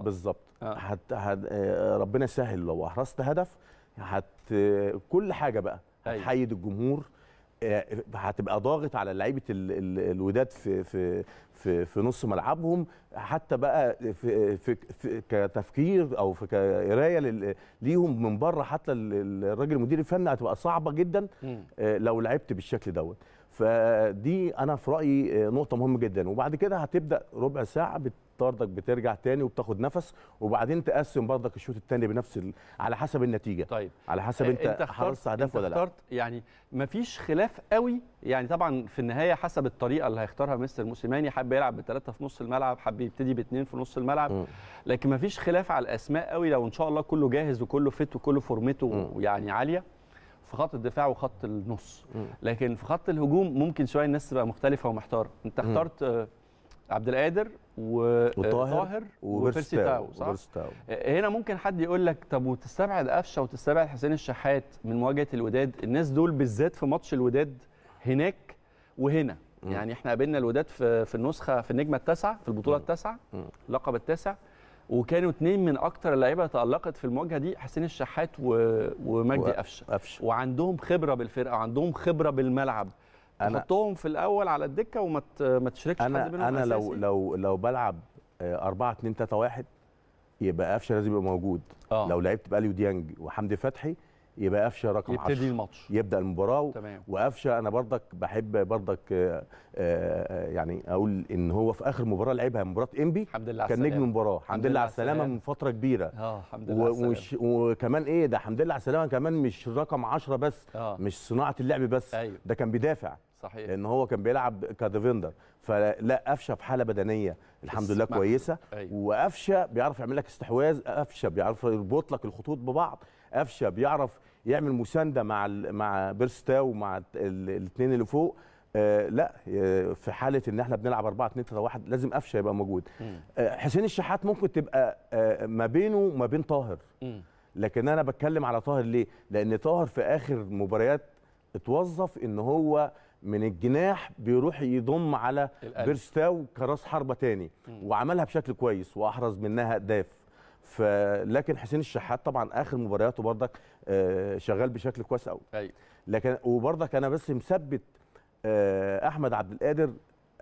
بالظبط و... آه. آه. آه. ربنا يسهل لو حرزت هدف هت كل حاجه بقى أيوه. هتحيد الجمهور آه، هتبقى ضاغط على لعيبه الوداد في في في في نص ملعبهم حتى بقى في, في, في كتفكير او في كقرايه ليهم من بره حتى الراجل المدير الفني هتبقى صعبه جدا آه، لو لعبت بالشكل دوت فدي انا في رايي آه، نقطه مهمه جدا وبعد كده هتبدا ربع ساعه طاردك بترجع تاني وبتاخد نفس وبعدين تقسم برضك الشوط الثاني بنفس ال... على حسب النتيجه طيب على حسب آه، انت, انت حرصت اهداف ولا لا يعني مفيش خلاف قوي يعني طبعا في النهايه حسب الطريقه اللي هيختارها مستر موسيماني حب يلعب بثلاثه في نص الملعب حب يبتدي باثنين في نص الملعب م. لكن مفيش خلاف على الاسماء قوي لو ان شاء الله كله جاهز وكله فت وكله فورمته يعني عاليه في خط الدفاع وخط النص لكن في خط الهجوم ممكن شويه الناس تبقى مختلفه ومحتاره انت اخترت آه، عبد القادر وطاهر وبيرسي تاو صح؟ تاو. آه، آه، هنا ممكن حد يقول لك طب وتستبعد قفشه وتستبعد حسين الشحات من مواجهه الوداد الناس دول بالذات في ماتش الوداد هناك وهنا م. يعني احنا قابلنا الوداد في في النسخه في النجمه التاسعه في البطوله التاسعه اللقب التاسع وكانوا اثنين من اكثر اللعيبه تالقت في المواجهه دي حسين الشحات و... ومجدي قفشه وعندهم خبره بالفرقه وعندهم خبره بالملعب حطهم في الاول على الدكه وما ما تشركش أنا حد منهم انا لو أساسي. لو لو بلعب 4 2 3 1 يبقى قفشه لازم يبقى موجود آه. لو لعبت باليو ديانج وحمدي فتحي يبقى قفشه رقم 10 يبتدي الماتش يبدا المباراه وقفشه انا برضك بحب برضك آه، آه، آه، يعني اقول ان هو في اخر مباراه لعبها مباراه انبي كان نجم المباراه الحمد لله على السلامه من فتره كبيره اه الحمد لله على ومش وكمان ايه ده الحمد لله على السلامه كمان مش رقم 10 بس أوه. مش صناعه اللعب بس أيوه. ده كان بيدافع صحيح لان هو كان بيلعب كديفندر فلا قفشه في حاله بدنيه الحمد لله كويسه أيوة. وقفشه بيعرف يعمل لك استحواذ قفشه بيعرف يربط لك الخطوط ببعض قفشه بيعرف يعمل مسانده مع مع بيرستا ومع الاثنين اللي فوق آه لا آه، في حاله ان احنا بنلعب 4 2 3 1 لازم قفشه يبقى موجود آه حسين الشحات ممكن تبقى آه ما بينه وما بين طاهر م. لكن انا بتكلم على طاهر ليه لان طاهر في اخر مباريات اتوظف ان هو من الجناح بيروح يضم على بيرستاو كراس حربه تاني وعملها بشكل كويس واحرز منها اهداف فلكن حسين الشحات طبعا اخر مبارياته بردك آه، شغال بشكل كويس قوي أيوة. لكن وبردك انا بس مثبت آه، احمد عبد القادر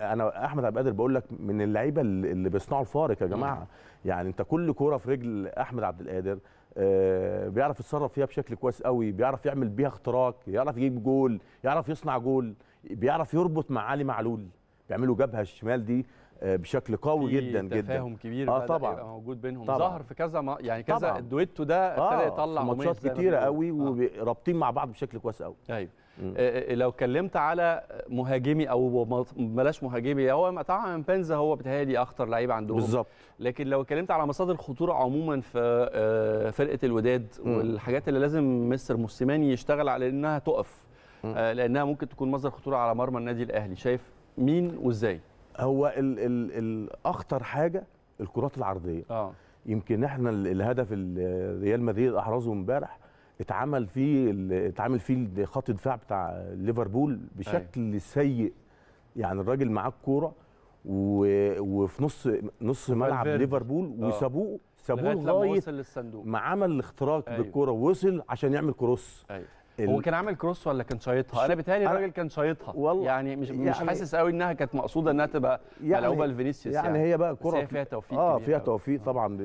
انا احمد عبد القادر بقول لك من اللعيبه اللي بيصنعوا الفارق يا جماعه يعني انت كل كوره في رجل احمد عبد القادر آه، بيعرف يتصرف فيها بشكل كويس قوي بيعرف يعمل بيها اختراق يعرف يجيب جول يعرف يصنع جول بيعرف يربط مع علي معلول بيعملوا جبهه الشمال دي آه، بشكل قوي جدا جدا تفاهم كبير اه طبعا موجود بينهم طبعا ظهر في كذا يعني كذا الدويتو ده آه، ابتدى آه يطلع ماتشات كتيره قوي آه. ورابطين مع بعض بشكل كويس قوي ايوه آه لو اتكلمت على مهاجمي او بلاش مهاجمي هو طبعا مبنزا هو بتهيألي اخطر لعيب عندهم بالظبط لكن لو اتكلمت على مصادر الخطوره عموما في فرقه الوداد والحاجات اللي لازم مستر موسيماني يشتغل على انها تقف آه، لانها ممكن تكون مصدر خطوره على مرمى النادي الاهلي شايف مين وازاي هو ال ال الاخطر حاجه الكرات العرضيه آه. يمكن احنا الهدف اللي ريال مدريد احرزه امبارح اتعمل فيه اتعمل فيه خط دفاع بتاع ليفربول بشكل أي. أيوة. سيء يعني الراجل معاه الكوره وفي نص نص ملعب ليفربول آه. وسابوه سابوه لغايه ما عمل الاختراق أيوه. بالكوره ووصل عشان يعمل كروس أيوه. هو كان عامل كروس ولا كان شايطها انا بيتهيألي الراجل كان شايطها يعني مش يعني مش حاسس قوي انها كانت مقصوده انها تبقى يعني ملعوبه لفينيسيوس يعني, يعني هي بقى كره فيها توفيق اه فيها توفيق آه. طبعا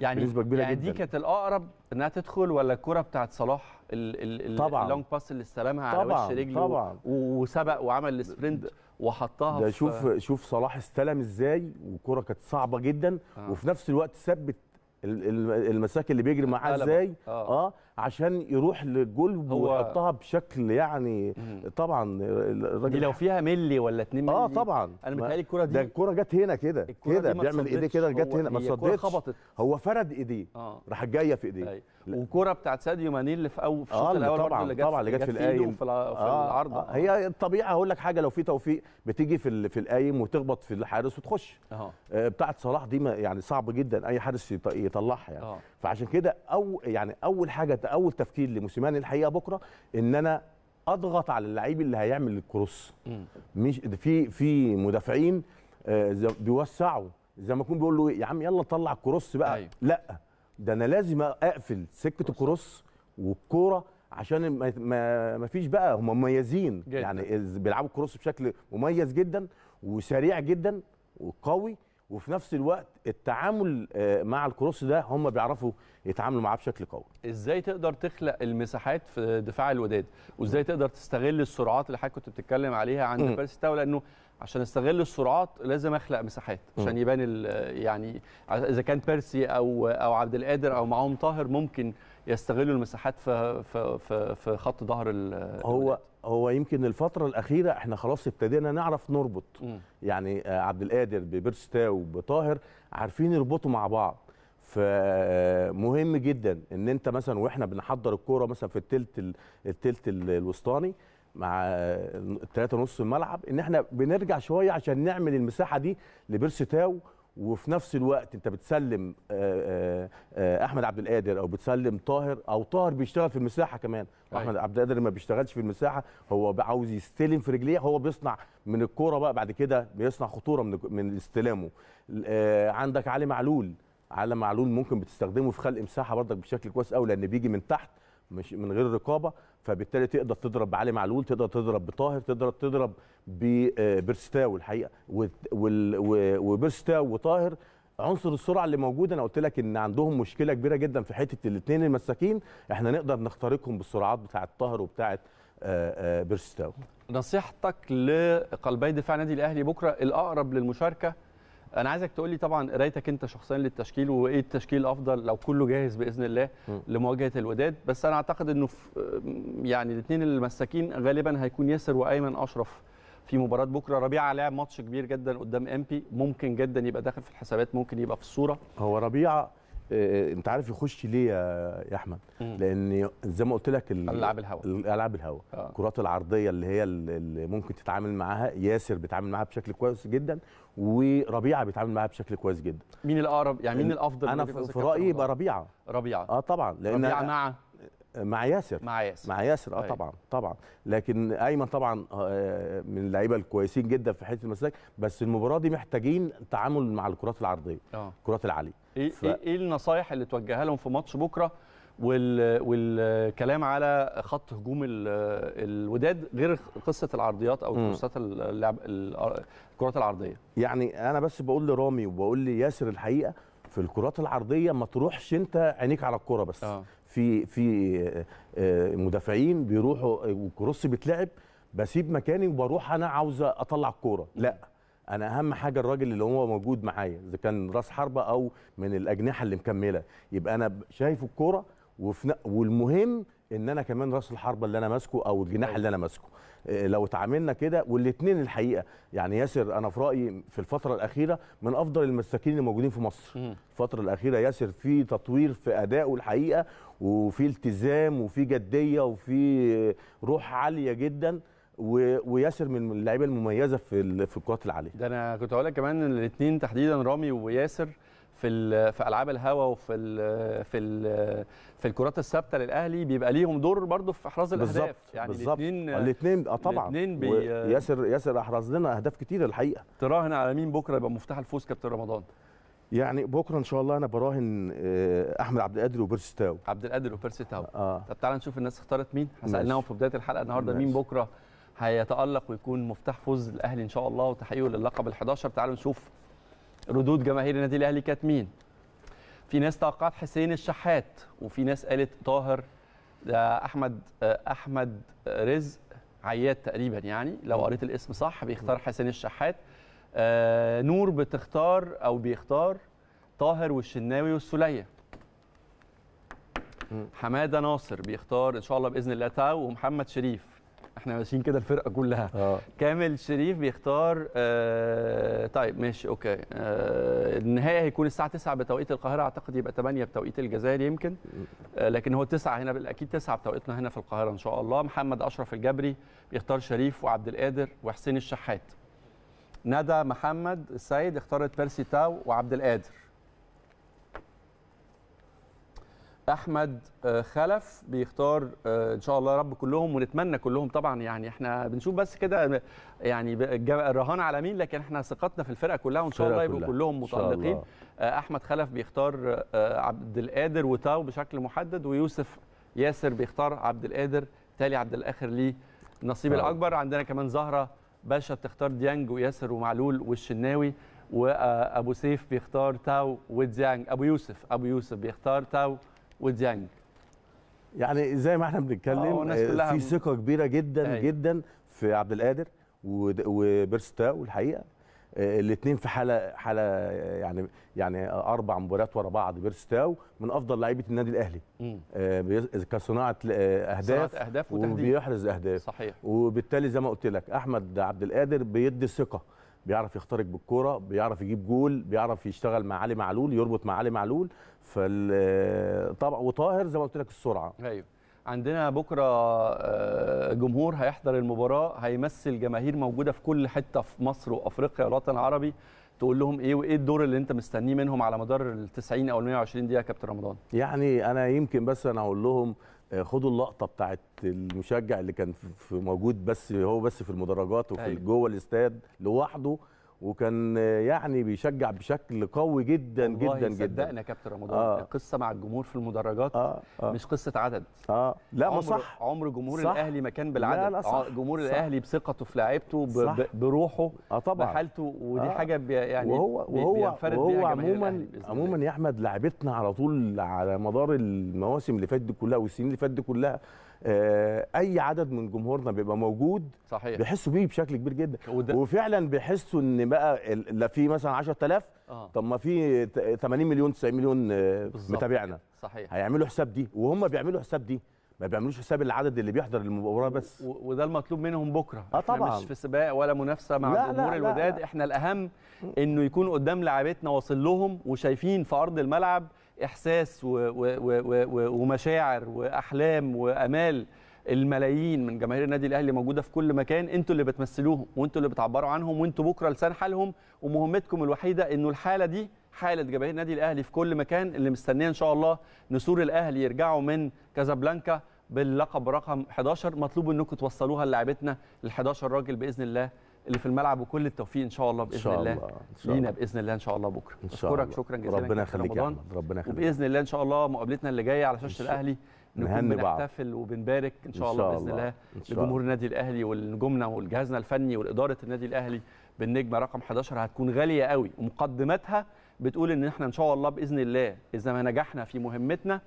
يعني بنسبه كبيره يعني جدا يعني دي كانت الاقرب انها تدخل ولا الكره بتاعت صلاح اللونج باس اللي استلمها على وش رجله طبعا وسبق وعمل السبرنت وحطها ده شوف شوف صلاح استلم ازاي والكره كانت صعبه جدا آه. وفي نفس الوقت ثبت المساك اللي بيجري معاه ازاي اه, آه عشان يروح للجول ويحطها بشكل يعني طبعا الراجل لو فيها ملي ولا 2 ملي اه طبعا انا متهيألي الكره دي ده الكره جت هنا كده كده بيعمل ايديه كده جت هنا ما صدتش خبطت هو فرد ايديه آه. راح جايه في ايديه أيوة. وكرة بتاعت ساديو ماني اللي في اول في آه، الشوط الاول طبعا اللي طبعا اللي جت في القايم في آه آه, آه، هي الطبيعه هقول لك حاجه لو في توفيق بتيجي في في القايم وتخبط في الحارس وتخش آه. آه بتاعت صلاح دي يعني صعب جدا اي حارس يطلعها يعني آه. فعشان كده او يعني اول حاجه اول تفكير لموسيماني الحقيقه بكره ان انا اضغط على اللعيب اللي هيعمل الكروس مش في في مدافعين آه، بيوسعوا زي ما يكون بيقول له إيه، يا عم يلا طلع الكروس بقى أيوه. لا ده انا لازم اقفل سكه الكروس والكوره عشان ما, ما فيش بقى هم مميزين جداً. يعني بيلعبوا الكروس بشكل مميز جدا وسريع جدا وقوي وفي نفس الوقت التعامل آه، مع الكروس ده هم بيعرفوا يتعاملوا معاه بشكل قوي ازاي تقدر تخلق المساحات في دفاع الوداد وازاي تقدر تستغل السرعات اللي حضرتك كنت بتتكلم عليها عند فارس التاو لانه عشان استغل السرعات لازم اخلق مساحات عشان يبان يعني اذا كان بيرسي او او عبد القادر او معاهم طاهر ممكن يستغلوا المساحات في في في خط ظهر هو هو يمكن الفتره الاخيره احنا خلاص ابتدينا نعرف نربط م. يعني آه، عبد القادر ببرستاو بطاهر عارفين يربطوا مع بعض فمهم جدا ان انت مثلا واحنا بنحضر الكوره مثلا في التلت التلت الوسطاني مع الثلاثه نص الملعب ان احنا بنرجع شويه عشان نعمل المساحه دي لبيرسي تاو وفي نفس الوقت انت بتسلم آه، آه، آه، احمد عبد القادر او بتسلم طاهر او طاهر بيشتغل في المساحه كمان أيوه. احمد عبد القادر ما بيشتغلش في المساحه هو عاوز يستلم في رجليه هو بيصنع من الكوره بقى بعد كده بيصنع خطوره من من استلامه عندك علي معلول علي معلول ممكن بتستخدمه في خلق مساحه برضك بشكل كويس قوي لان بيجي من تحت مش من غير رقابه فبالتالي تقدر تضرب بعلي معلول تقدر تضرب بطاهر تقدر تضرب ببرستاو الحقيقه وبرستاو وطاهر عنصر السرعه اللي موجود انا قلت لك ان عندهم مشكله كبيره جدا في حته الاثنين المساكين احنا نقدر نخترقهم بالسرعات بتاعه طاهر وبتاعه آه، آه، بيرستاو نصيحتك لقلبي دفاع النادي الاهلي بكره الاقرب للمشاركه انا عايزك تقول لي طبعا قرايتك انت شخصيا للتشكيل وايه التشكيل الافضل لو كله جاهز باذن الله لمواجهه الوداد بس انا اعتقد انه في آه، يعني الاثنين المساكين غالبا هيكون ياسر وايمن اشرف في مباراه بكره ربيعه لعب ماتش كبير جدا قدام امبي ممكن جدا يبقى داخل في الحسابات ممكن يبقى في الصوره هو ربيعه آه، آه، انت عارف يخش ليه يا احمد لان زي ما قلت لك العاب الهواء العاب الهواء آه. الكرات العرضيه اللي هي اللي ممكن تتعامل معاها ياسر بيتعامل معاها بشكل كويس جدا وربيعه بيتعامل معاها بشكل كويس جدا مين الاقرب يعني مين الافضل انا في رايي يبقى ربيعه ربيعه اه طبعا لان ربيعه مع آه، مع ياسر مع ياسر مع ياسر اه أيوة. طبعا طبعا لكن ايمن طبعا من اللعيبه الكويسين جدا في حته المساك بس المباراه دي محتاجين تعامل مع الكرات العرضيه الكرات العاليه ايه ف... إيه, ايه النصايح اللي توجهها لهم في ماتش بكره وال... والكلام على خط هجوم ال... الوداد غير قصه العرضيات او الكرات اللعب الكرات العرضيه يعني انا بس بقول لرامي وبقول لياسر الحقيقه في الكرات العرضيه ما تروحش انت عينيك على الكره بس آه. في في آه، آه، مدافعين بيروحوا آه، والكروس بتلعب بسيب مكاني وبروح انا عاوز اطلع الكوره لا انا اهم حاجه الراجل اللي هو موجود معايا اذا كان راس حربه او من الاجنحه اللي مكمله يبقى انا شايف الكوره وفن... والمهم ان انا كمان راس الحربه اللي انا ماسكه او الجناح أيوه. اللي انا ماسكه آه، لو اتعاملنا كده والاثنين الحقيقه يعني ياسر انا في رايي في الفتره الاخيره من افضل المساكين اللي موجودين في مصر الفتره الاخيره ياسر في تطوير في ادائه الحقيقه وفي التزام وفي جديه وفي روح عاليه جدا وياسر من اللعيبه المميزه في في القوات العاليه ده انا كنت هقول لك كمان الاثنين تحديدا رامي وياسر في في العاب الهوا وفي الـ في الـ في الكرات الثابته للاهلي بيبقى ليهم دور برضو في احراز الاهداف بالزبط يعني الاثنين الاثنين اه طبعا الاثنين ياسر ياسر احرز لنا اهداف كتير الحقيقه تراهن على مين بكره يبقى مفتاح الفوز كابتن رمضان يعني بكره ان شاء الله انا براهن آه، احمد عبد القادر وبيرسي تاو عبد القادر وبيرسي تاو آه. طب تعالى نشوف الناس اختارت مين سالناهم في بدايه الحلقه النهارده مين بكره هيتالق ويكون مفتاح فوز الاهلي ان شاء الله وتحقيقه للقب ال11 تعالوا نشوف ردود جماهير النادي الاهلي كانت مين في ناس توقعت حسين الشحات وفي ناس قالت طاهر ده احمد احمد رزق عياد تقريبا يعني لو قريت الاسم صح بيختار حسين الشحات آه، نور بتختار او بيختار طاهر والشناوي والسوليه حماده ناصر بيختار ان شاء الله باذن الله تاو ومحمد شريف احنا ماشيين كده الفرقه كلها آه. كامل شريف بيختار آه طيب ماشي اوكي آه النهايه هيكون الساعه 9 بتوقيت القاهره اعتقد يبقى 8 بتوقيت الجزائر يمكن آه لكن هو 9 هنا بالأكيد 9 بتوقيتنا هنا في القاهره ان شاء الله محمد اشرف الجبري بيختار شريف وعبد القادر وحسين الشحات ندى محمد السيد اختارت بيرسي تاو وعبد القادر احمد آه، خلف بيختار آه، ان شاء الله رب كلهم ونتمنى كلهم طبعا يعني احنا بنشوف بس كده آه، يعني الرهان على مين لكن احنا ثقتنا في الفرقه كلها وان شاء الله يبقوا كلهم متالقين احمد خلف بيختار عبد القادر وتاو بشكل محدد ويوسف ياسر بيختار عبد القادر تالي عبد الاخر ليه النصيب الاكبر عندنا كمان زهره باشا بتختار ديانج وياسر ومعلول والشناوي وابو سيف بيختار تاو وديانج ابو يوسف ابو يوسف بيختار تاو وديانج يعني زي ما احنا بنتكلم اه، آه، في ثقه كبيره جدا أي. أيوة. جدا في عبد القادر وبيرستاو الحقيقه الاثنين آه، في حاله حاله يعني يعني اربع مباريات ورا بعض بيرستاو من افضل لعيبه النادي الاهلي كصناعه اهداف صناعه اهداف وبيحرز اهداف صحيح وبالتالي زي ما قلت لك احمد عبد القادر بيدي ثقه بيعرف يخترق بالكوره بيعرف يجيب جول بيعرف يشتغل مع علي معلول يربط مع علي معلول فال طبعا وطاهر زي ما قلت لك السرعه ايوه عندنا بكره آه، جمهور هيحضر المباراه هيمثل جماهير موجوده في كل حته في مصر وافريقيا والوطن العربي تقول لهم ايه وايه الدور اللي انت مستنيه منهم على مدار ال 90 او ال 120 دقيقه يا كابتن رمضان؟ يعني انا يمكن بس انا هقول لهم آه، خدوا اللقطه بتاعت المشجع اللي كان في موجود بس هو بس في المدرجات وفي أيوة. جوه الاستاد لوحده وكان يعني بيشجع بشكل قوي جدا جدا جدا صدقنا يا كابتن رمضان آه. القصه مع الجمهور في المدرجات آه. آه. مش قصه عدد اه لا ما صح عمر جمهور صح. الاهلي ما كان بالعدد لا لا صح. آه، جمهور صح. الاهلي بثقته في لعيبته بروحه آه طبعا بحالته ودي آه. حاجه يعني وهو وهو وهو عموما عموما يا احمد لعبتنا على طول على مدار المواسم اللي فاتت كلها والسنين اللي فاتت كلها آه، اي عدد من جمهورنا بيبقى موجود صحيح بيحسوا بيه بشكل كبير جدا وفعلا بيحسوا ان بقى لا في مثلا 10000 آه. طب ما في 80 مليون 90 مليون آه، متابعنا صحيح هيعملوا حساب دي وهم بيعملوا حساب دي ما بيعملوش حساب العدد اللي بيحضر المباراه بس وده المطلوب منهم بكره اه طبعا مش في سباق ولا منافسه مع لا جمهور لا الوداد لا. احنا الاهم انه يكون قدام لاعبتنا واصل لهم وشايفين في ارض الملعب احساس و و و ومشاعر واحلام وامال الملايين من جماهير النادي الاهلي موجوده في كل مكان انتوا اللي بتمثلوهم وانتوا اللي بتعبروا عنهم وانتوا بكره لسان حالهم ومهمتكم الوحيده انه الحاله دي حاله جماهير النادي الاهلي في كل مكان اللي مستنيه ان شاء الله نسور الاهلي يرجعوا من كازابلانكا باللقب رقم 11 مطلوب انكم توصلوها لاعبتنا ال 11 راجل باذن الله اللي في الملعب وكل التوفيق ان شاء الله باذن إن شاء الله. الله. إن شاء لينا باذن الله ان شاء الله بكره إن شاء اشكرك شكرا جزيلا ربنا يخليك رمضان ربنا يخليك وباذن الله ان شاء الله مقابلتنا اللي جايه على شاشه الاهلي نكون بنحتفل وبنبارك ان شاء, إن شاء الله باذن الله لجمهور النادي الاهلي ولنجومنا ولجهازنا الفني ولاداره النادي الاهلي بالنجمه رقم 11 هتكون غاليه قوي ومقدماتها بتقول ان احنا ان شاء الله باذن الله اذا ما نجحنا في مهمتنا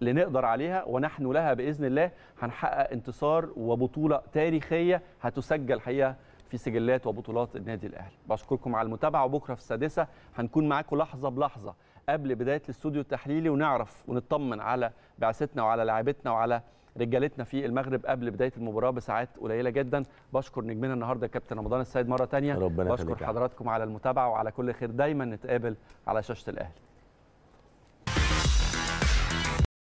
اللي نقدر عليها ونحن لها باذن الله هنحقق انتصار وبطوله تاريخيه هتسجل حقيقه في سجلات وبطولات النادي الاهلي بشكركم على المتابعه وبكره في السادسه هنكون معاكم لحظه بلحظه قبل بدايه الاستوديو التحليلي ونعرف ونطمن على بعثتنا وعلى لاعبتنا وعلى رجالتنا في المغرب قبل بدايه المباراه بساعات قليله جدا بشكر نجمنا النهارده كابتن رمضان السيد مره ثانيه بشكر حضراتكم على المتابعه وعلى كل خير دايما نتقابل على شاشه الاهلي